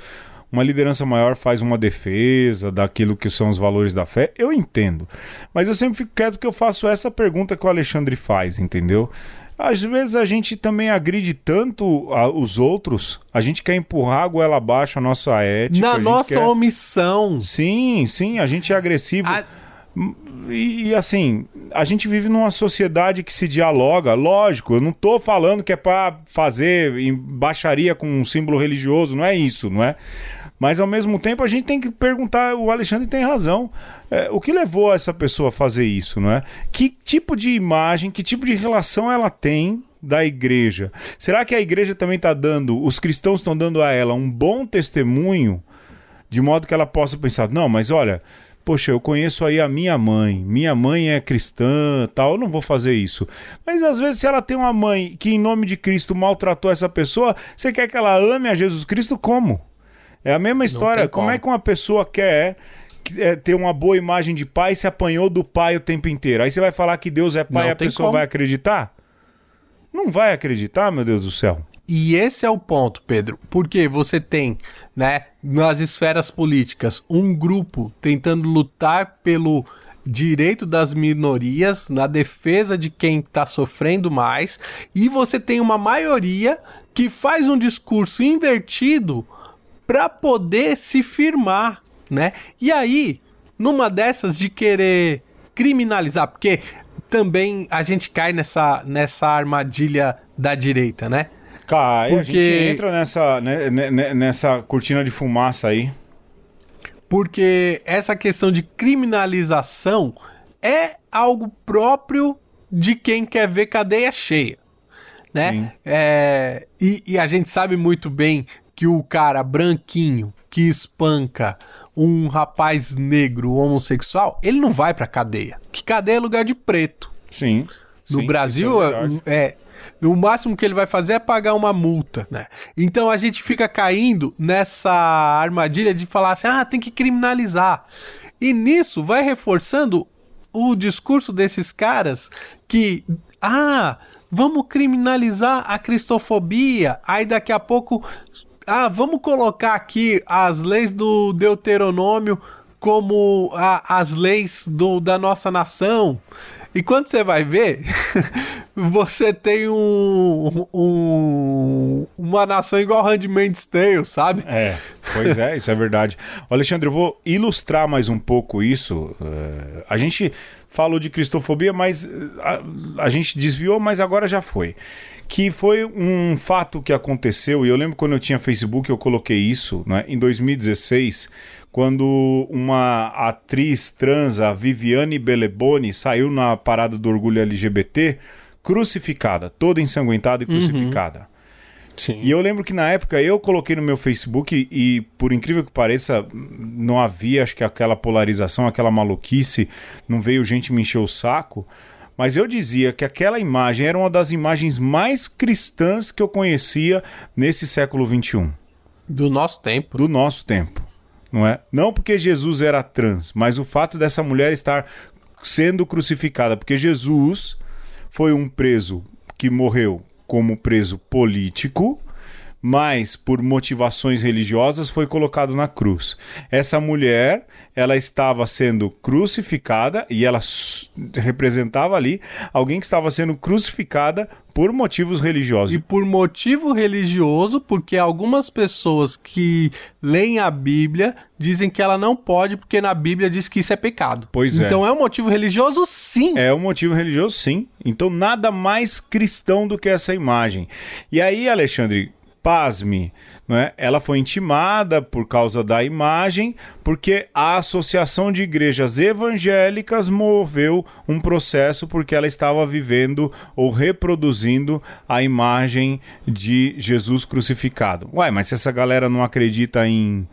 uma liderança maior faz uma defesa daquilo que são os valores da fé, eu entendo. Mas eu sempre fico quieto que eu faço essa pergunta que o Alexandre faz, entendeu? Às vezes a gente também agride tanto a, os outros, a gente quer empurrar a goela abaixo a nossa ética. Na nossa quer... omissão. Sim, sim, a gente é agressivo. A... E, e, assim, a gente vive numa sociedade que se dialoga, lógico, eu não tô falando que é para fazer baixaria com um símbolo religioso, não é isso, não é? Mas ao mesmo tempo a gente tem que perguntar, o Alexandre tem razão. É, o que levou essa pessoa a fazer isso, não é? Que tipo de imagem, que tipo de relação ela tem da igreja? Será que a igreja também está dando, os cristãos estão dando a ela um bom testemunho, de modo que ela possa pensar, não, mas olha, poxa, eu conheço aí a minha mãe, minha mãe é cristã, tal, eu não vou fazer isso. Mas às vezes se ela tem uma mãe que em nome de Cristo maltratou essa pessoa, você quer que ela ame a Jesus Cristo como? É a mesma história. Como, como é que uma pessoa quer é, é, ter uma boa imagem de pai se apanhou do pai o tempo inteiro? Aí você vai falar que Deus é pai não e a pessoa como. vai acreditar? Não vai acreditar, meu Deus do céu. E esse é o ponto, Pedro, porque você tem, né, nas esferas políticas, um grupo tentando lutar pelo direito das minorias, na defesa de quem está sofrendo mais, e você tem uma maioria que faz um discurso invertido para poder se firmar, né? E aí, numa dessas de querer criminalizar, porque também a gente cai nessa, nessa armadilha da direita, né? Cai, porque... a gente entra nessa, né, né, né, nessa cortina de fumaça aí. Porque essa questão de criminalização é algo próprio de quem quer ver cadeia cheia. Né? É, e, e a gente sabe muito bem que o cara branquinho que espanca um rapaz negro homossexual, ele não vai pra cadeia. Que cadeia é lugar de preto. Sim. No sim, Brasil, é, hum, é o máximo que ele vai fazer é pagar uma multa, né? Então a gente fica caindo nessa armadilha de falar assim: ah, tem que criminalizar. E nisso vai reforçando o discurso desses caras que, ah, vamos criminalizar a cristofobia. Aí daqui a pouco ah, vamos colocar aqui as leis do Deuteronômio como a, as leis do, da nossa nação. E quando você vai ver, você tem um, um, uma nação igual Handmaid's Tale, sabe? É, pois é, isso é verdade. Alexandre, eu vou ilustrar mais um pouco isso. Uh, a gente falou de cristofobia, mas eh, a, a gente desviou, mas agora já foi que foi um fato que aconteceu, e eu lembro quando eu tinha Facebook, eu coloquei isso, né, em 2016, quando uma atriz trans, a Viviane Beleboni, saiu na parada do orgulho LGBT, crucificada, toda ensanguentada e uhum. crucificada. Uhum. Sim. E eu lembro que na época eu coloquei no meu Facebook e, por incrível que pareça, não havia, acho que aquela polarização, aquela maluquice, não veio gente me encher o saco mas eu dizia que aquela imagem era uma das imagens mais cristãs que eu conhecia nesse século XXI. Do nosso tempo. Do nosso tempo. Não é? Não porque Jesus era trans, mas o fato dessa mulher estar sendo crucificada, porque Jesus foi um preso que morreu como preso político, mas por motivações religiosas foi colocado na cruz. Essa mulher, ela estava sendo crucificada e ela representava ali alguém que estava sendo crucificada por motivos religiosos. E por motivo religioso, porque algumas pessoas que leem a Bíblia dizem que ela não pode, porque na Bíblia diz que isso é pecado. Pois é. Então é um motivo religioso, sim. É um motivo religioso, sim. Então nada mais cristão do que essa imagem. E aí, Alexandre, pasme, não é? ela foi intimada por causa da imagem, porque a Associação de Igrejas Evangélicas moveu um processo porque ela estava vivendo ou reproduzindo a imagem de Jesus crucificado. Uai, mas se essa galera não acredita em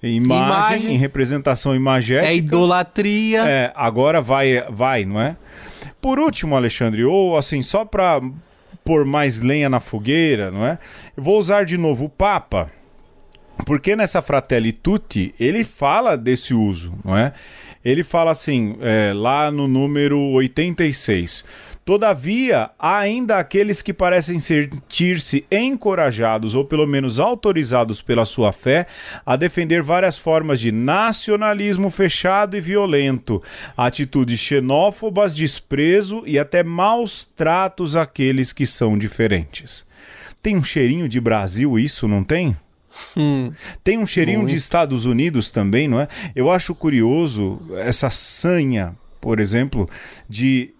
imagem, imagem em representação imagética... É idolatria... É, agora vai, vai, não é? Por último, Alexandre, ou assim, só para pôr mais lenha na fogueira, não é? Eu vou usar de novo o Papa, porque nessa Fratelli Tutti ele fala desse uso, não é? Ele fala assim, é, lá no número 86. Todavia, há ainda aqueles que parecem sentir-se encorajados ou pelo menos autorizados pela sua fé a defender várias formas de nacionalismo fechado e violento, atitudes xenófobas, desprezo e até maus tratos àqueles que são diferentes. Tem um cheirinho de Brasil isso, não tem? Hum, tem um cheirinho muito. de Estados Unidos também, não é? Eu acho curioso essa sanha, por exemplo, de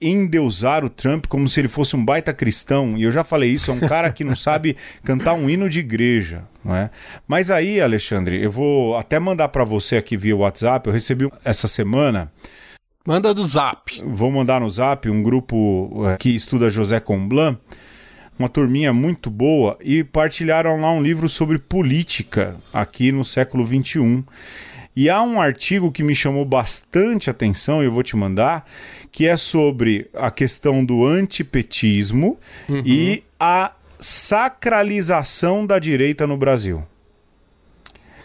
endeusar o Trump como se ele fosse um baita cristão, e eu já falei isso, é um cara que não sabe cantar um hino de igreja. Não é? Mas aí, Alexandre, eu vou até mandar para você aqui via WhatsApp, eu recebi essa semana. Manda do zap. Vou mandar no zap um grupo eh, que estuda José Comblan uma turminha muito boa e partilharam lá um livro sobre política aqui no século 21 e há um artigo que me chamou bastante atenção, eu vou te mandar, que é sobre a questão do antipetismo uhum. e a sacralização da direita no Brasil.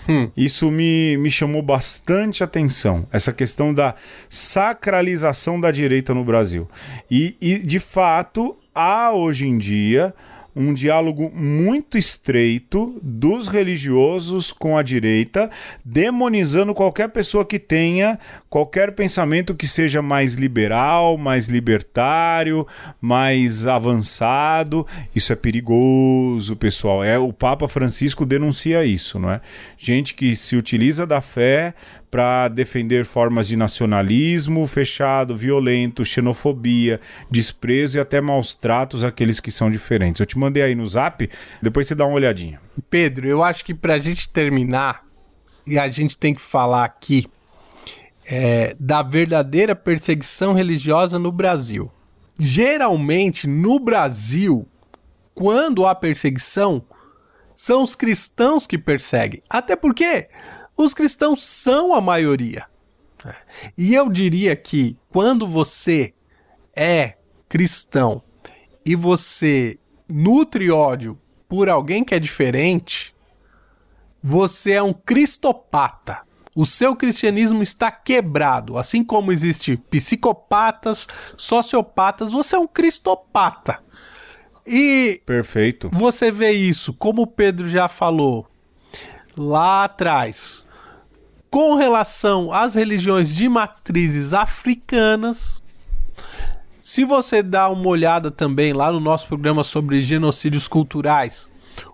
Hum. Isso me, me chamou bastante atenção, essa questão da sacralização da direita no Brasil. E, e de fato, há hoje em dia um diálogo muito estreito dos religiosos com a direita, demonizando qualquer pessoa que tenha qualquer pensamento que seja mais liberal, mais libertário, mais avançado. Isso é perigoso, pessoal. É o Papa Francisco denuncia isso, não é? Gente que se utiliza da fé para defender formas de nacionalismo fechado, violento, xenofobia, desprezo e até maus tratos àqueles que são diferentes. Eu te mandei aí no zap, depois você dá uma olhadinha. Pedro, eu acho que para a gente terminar, e a gente tem que falar aqui é, da verdadeira perseguição religiosa no Brasil. Geralmente, no Brasil, quando há perseguição, são os cristãos que perseguem. Até porque os cristãos são a maioria. Né? E eu diria que quando você é cristão e você nutre ódio por alguém que é diferente, você é um cristopata. O seu cristianismo está quebrado. Assim como existe psicopatas, sociopatas, você é um cristopata. E Perfeito. Você vê isso, como o Pedro já falou lá atrás, com relação às religiões de matrizes africanas. Se você dá uma olhada também lá no nosso programa sobre genocídios culturais,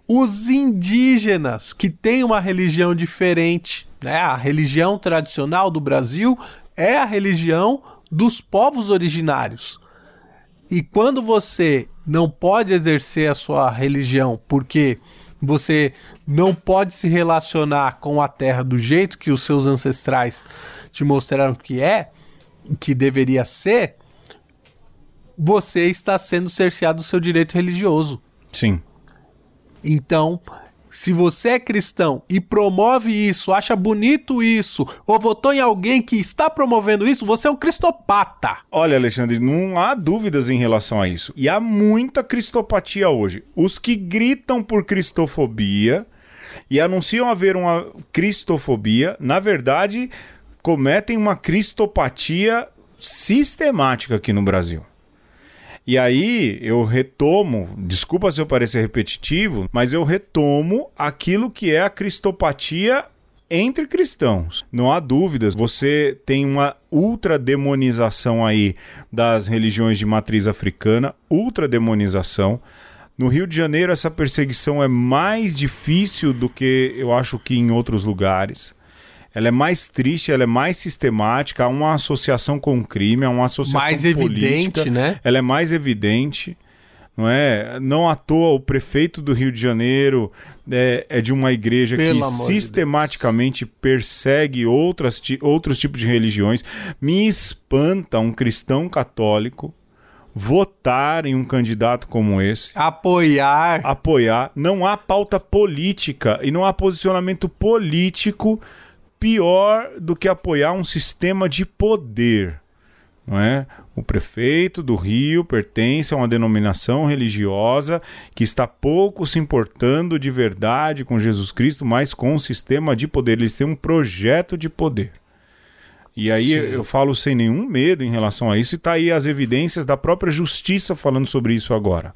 os indígenas que têm uma religião diferente, né? A religião tradicional do Brasil é a religião dos povos originários. E quando você não pode exercer a sua religião porque você não pode se relacionar com a Terra do jeito que os seus ancestrais te mostraram que é, que deveria ser, você está sendo cerceado do seu direito religioso. Sim. Então, se você é cristão e promove isso, acha bonito isso, ou votou em alguém que está promovendo isso, você é um cristopata. Olha, Alexandre, não há dúvidas em relação a isso. E há muita cristopatia hoje. Os que gritam por cristofobia e anunciam haver uma cristofobia, na verdade, cometem uma cristopatia sistemática aqui no Brasil. E aí eu retomo, desculpa se eu parecer repetitivo, mas eu retomo aquilo que é a cristopatia entre cristãos. Não há dúvidas, você tem uma ultra demonização aí das religiões de matriz africana, ultra demonização. No Rio de Janeiro essa perseguição é mais difícil do que eu acho que em outros lugares ela é mais triste, ela é mais sistemática, há uma associação com o crime, há uma associação mais política, evidente, né? Ela é mais evidente, não é? Não à toa o prefeito do Rio de Janeiro é, é de uma igreja Pelo que sistematicamente de persegue outras, outros tipos de religiões. Me espanta um cristão católico votar em um candidato como esse. Apoiar. Apoiar. Não há pauta política e não há posicionamento político pior do que apoiar um sistema de poder. Não é? O prefeito do Rio pertence a uma denominação religiosa que está pouco se importando de verdade com Jesus Cristo, mas com o um sistema de poder. Eles têm um projeto de poder. E aí Sim. eu falo sem nenhum medo em relação a isso, e está aí as evidências da própria justiça falando sobre isso agora.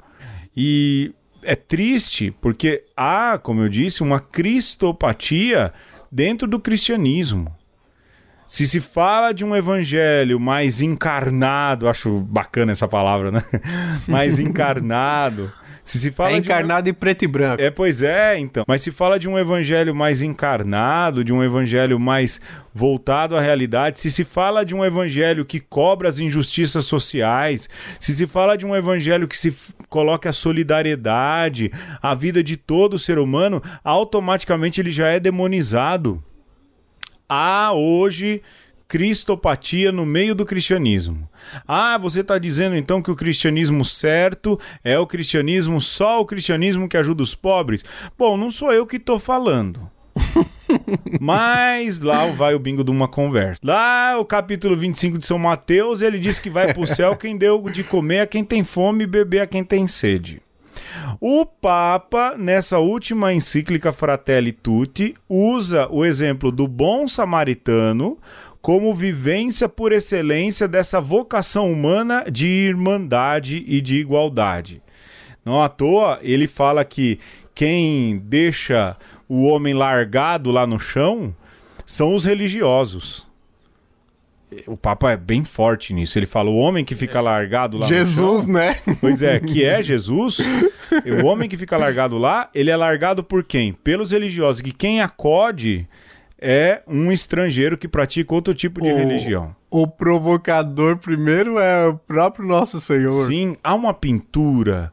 E é triste porque há, como eu disse, uma cristopatia dentro do cristianismo. Se se fala de um evangelho mais encarnado, acho bacana essa palavra, né? mais encarnado. Se se fala é encarnado um... em preto e branco. É, pois é, então. Mas se fala de um evangelho mais encarnado, de um evangelho mais voltado à realidade, se se fala de um evangelho que cobra as injustiças sociais, se se fala de um evangelho que se coloca a solidariedade, a vida de todo ser humano, automaticamente ele já é demonizado. Há hoje cristopatia no meio do cristianismo. Ah, você está dizendo então que o cristianismo certo é o cristianismo, só o cristianismo que ajuda os pobres? Bom, não sou eu que estou falando. Mas lá vai o bingo de uma conversa. Lá o capítulo 25 de São Mateus, ele diz que vai para o céu quem deu de comer a quem tem fome e beber a quem tem sede. O Papa, nessa última encíclica Fratelli Tutti, usa o exemplo do bom samaritano como vivência por excelência dessa vocação humana de irmandade e de igualdade. Não à toa, ele fala que quem deixa o homem largado lá no chão são os religiosos. O Papa é bem forte nisso. Ele fala: o homem que fica largado lá. Jesus, no chão, né? Pois é, que é Jesus. o homem que fica largado lá, ele é largado por quem? Pelos religiosos. Que quem acode é um estrangeiro que pratica outro tipo de o, religião. O provocador primeiro é o próprio nosso Senhor. Sim, há uma pintura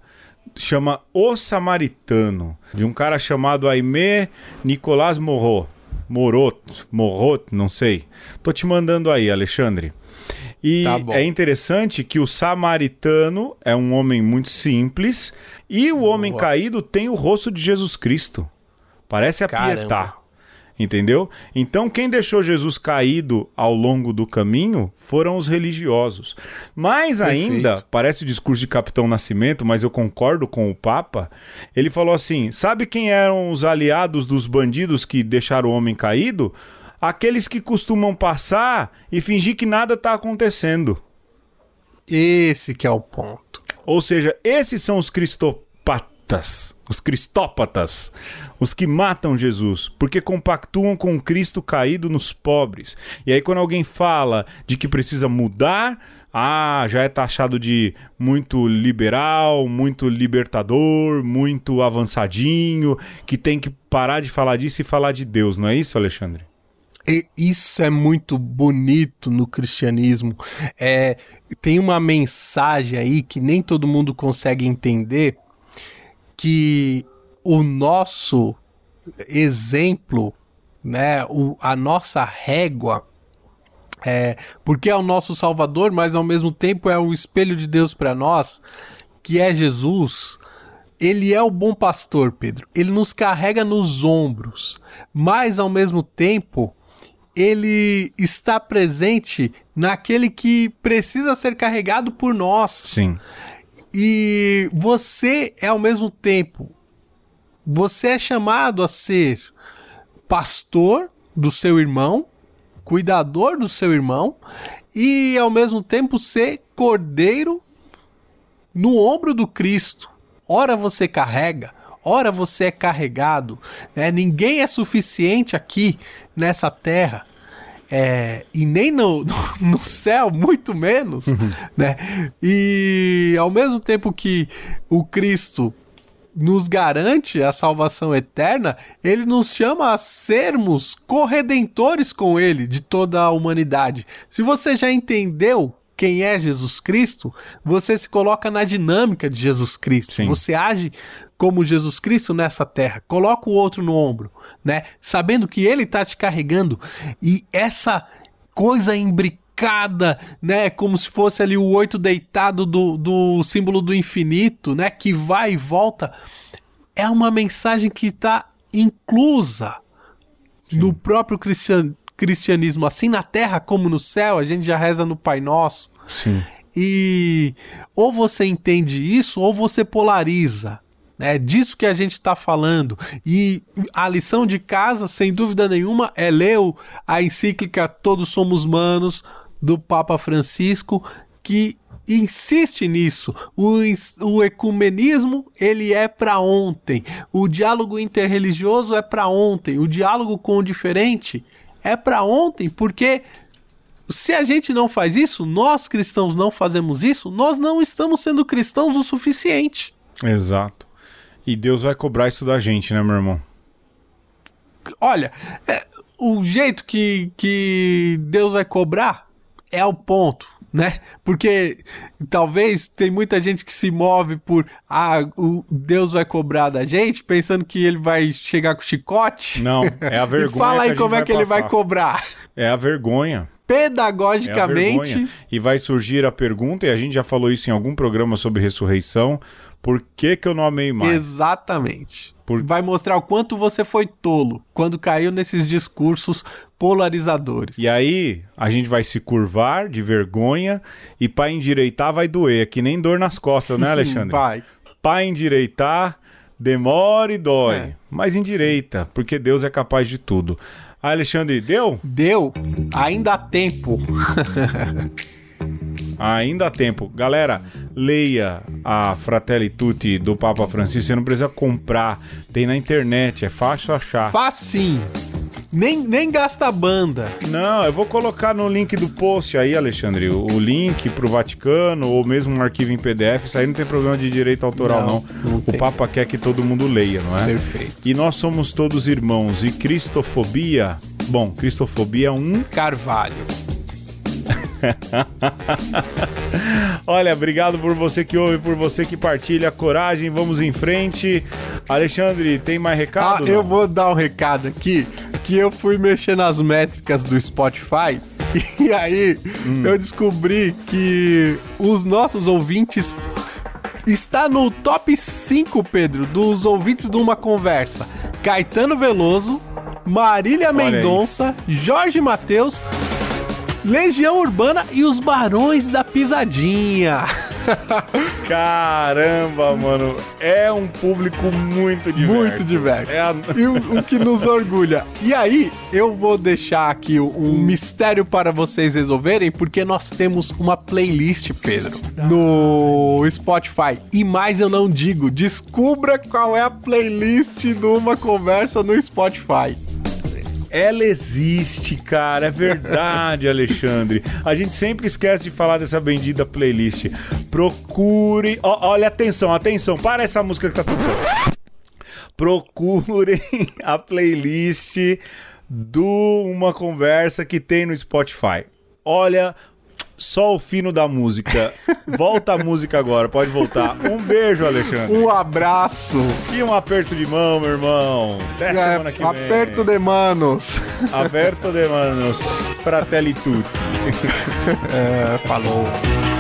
chama O Samaritano, de um cara chamado Aimé Nicolas Morot. Morot, Morot, não sei. Tô te mandando aí, Alexandre. E tá é interessante que o samaritano é um homem muito simples e o Boa. homem caído tem o rosto de Jesus Cristo. Parece a Pietá entendeu? Então quem deixou Jesus caído ao longo do caminho foram os religiosos. Mais Perfeito. ainda, parece o discurso de Capitão Nascimento, mas eu concordo com o Papa. Ele falou assim: sabe quem eram os aliados dos bandidos que deixaram o homem caído? Aqueles que costumam passar e fingir que nada está acontecendo. Esse que é o ponto. Ou seja, esses são os cristopáticos os cristópatas, os que matam Jesus, porque compactuam com Cristo caído nos pobres. E aí, quando alguém fala de que precisa mudar, ah, já é taxado de muito liberal, muito libertador, muito avançadinho, que tem que parar de falar disso e falar de Deus, não é isso, Alexandre? E isso é muito bonito no cristianismo. É, tem uma mensagem aí que nem todo mundo consegue entender, que o nosso exemplo, né, o, a nossa régua, é, porque é o nosso Salvador, mas ao mesmo tempo é o espelho de Deus para nós, que é Jesus. Ele é o bom pastor, Pedro. Ele nos carrega nos ombros, mas ao mesmo tempo ele está presente naquele que precisa ser carregado por nós. Sim. E você é ao mesmo tempo. Você é chamado a ser pastor do seu irmão, cuidador do seu irmão, e ao mesmo tempo ser cordeiro no ombro do Cristo. Ora você carrega, ora você é carregado. Né? Ninguém é suficiente aqui nessa terra é, e nem no, no, no, céu, muito menos, uhum. né? E ao mesmo tempo que o Cristo nos garante a salvação eterna, ele nos chama a sermos corredentores com ele de toda a humanidade. Se você já entendeu quem é Jesus Cristo, você se coloca na dinâmica de Jesus Cristo. Sim. Você age como Jesus Cristo nessa terra. Coloca o outro no ombro, né? Sabendo que ele está te carregando e essa coisa imbricada, né? Como se fosse ali o oito deitado do, do símbolo do infinito, né? Que vai e volta. É uma mensagem que está inclusa Sim. no próprio cristian, cristianismo, assim na terra como no céu. A gente já reza no Pai Nosso. Sim. E ou você entende isso ou você polariza. É disso que a gente está falando. E a lição de casa, sem dúvida nenhuma, é ler a encíclica Todos Somos Humanos do Papa Francisco, que insiste nisso. O, o ecumenismo ele é para ontem. O diálogo interreligioso é para ontem. O diálogo com o diferente é para ontem, porque se a gente não faz isso, nós cristãos não fazemos isso, nós não estamos sendo cristãos o suficiente. Exato. E Deus vai cobrar isso da gente, né, meu irmão? Olha, é, o jeito que, que Deus vai cobrar é o ponto, né? Porque talvez tem muita gente que se move por ah, o Deus vai cobrar da gente, pensando que ele vai chegar com chicote. Não, é a vergonha. e fala aí como é que passar. ele vai cobrar. É a vergonha é pedagogicamente. É e vai surgir a pergunta, e a gente já falou isso em algum programa sobre ressurreição, por que, que eu amei mais? Exatamente. Por... Vai mostrar o quanto você foi tolo quando caiu nesses discursos polarizadores. E aí a gente vai se curvar de vergonha e para endireitar vai doer, é que nem dor nas costas, né, Alexandre? Pai. Para endireitar demora e dói, é. mas endireita, porque Deus é capaz de tudo. Alexandre, deu? Deu. Ainda há tempo. Ainda há tempo. Galera, leia a Fratelli Tutti do Papa Francisco. Você não precisa comprar. Tem na internet, é fácil achar. Facinho. Nem, nem gasta banda. Não, eu vou colocar no link do post aí, Alexandre, o, o link pro Vaticano ou mesmo um arquivo em PDF. Isso aí não tem problema de direito autoral, não. não. não o Papa quer que todo mundo leia, não é? Perfeito. E nós somos todos irmãos. E cristofobia. Bom, cristofobia é um. Carvalho. Olha, obrigado por você que ouve, por você que partilha. Coragem, vamos em frente. Alexandre, tem mais recado? Ah, eu vou dar um recado aqui, que eu fui mexer nas métricas do Spotify e aí hum. eu descobri que os nossos ouvintes está no top 5, Pedro, dos ouvintes de uma conversa. Caetano Veloso, Marília Mendonça, Jorge Matheus, Legião Urbana e os Barões da Pisadinha. Caramba, mano. É um público muito diverso. Muito diverso. É a... E o, o, que nos orgulha. E aí, eu vou deixar aqui um mistério para vocês resolverem, porque nós temos uma playlist, Pedro, no Spotify. E mais eu não digo, descubra qual é a playlist de uma conversa no Spotify. Ela existe, cara. É verdade, Alexandre. A gente sempre esquece de falar dessa bendita playlist. Procure. Ó, olha, atenção, atenção. Para essa música que tá tocando. Procurem a playlist do Uma Conversa que tem no Spotify. Olha, só o fino da música. Volta a música agora, pode voltar. Um beijo, Alexandre. Um abraço. E um aperto de mão, meu irmão. Até é, semana que aperto vem. Aperto de manos. Aperto de manos. Fratelli tutti. É, falou.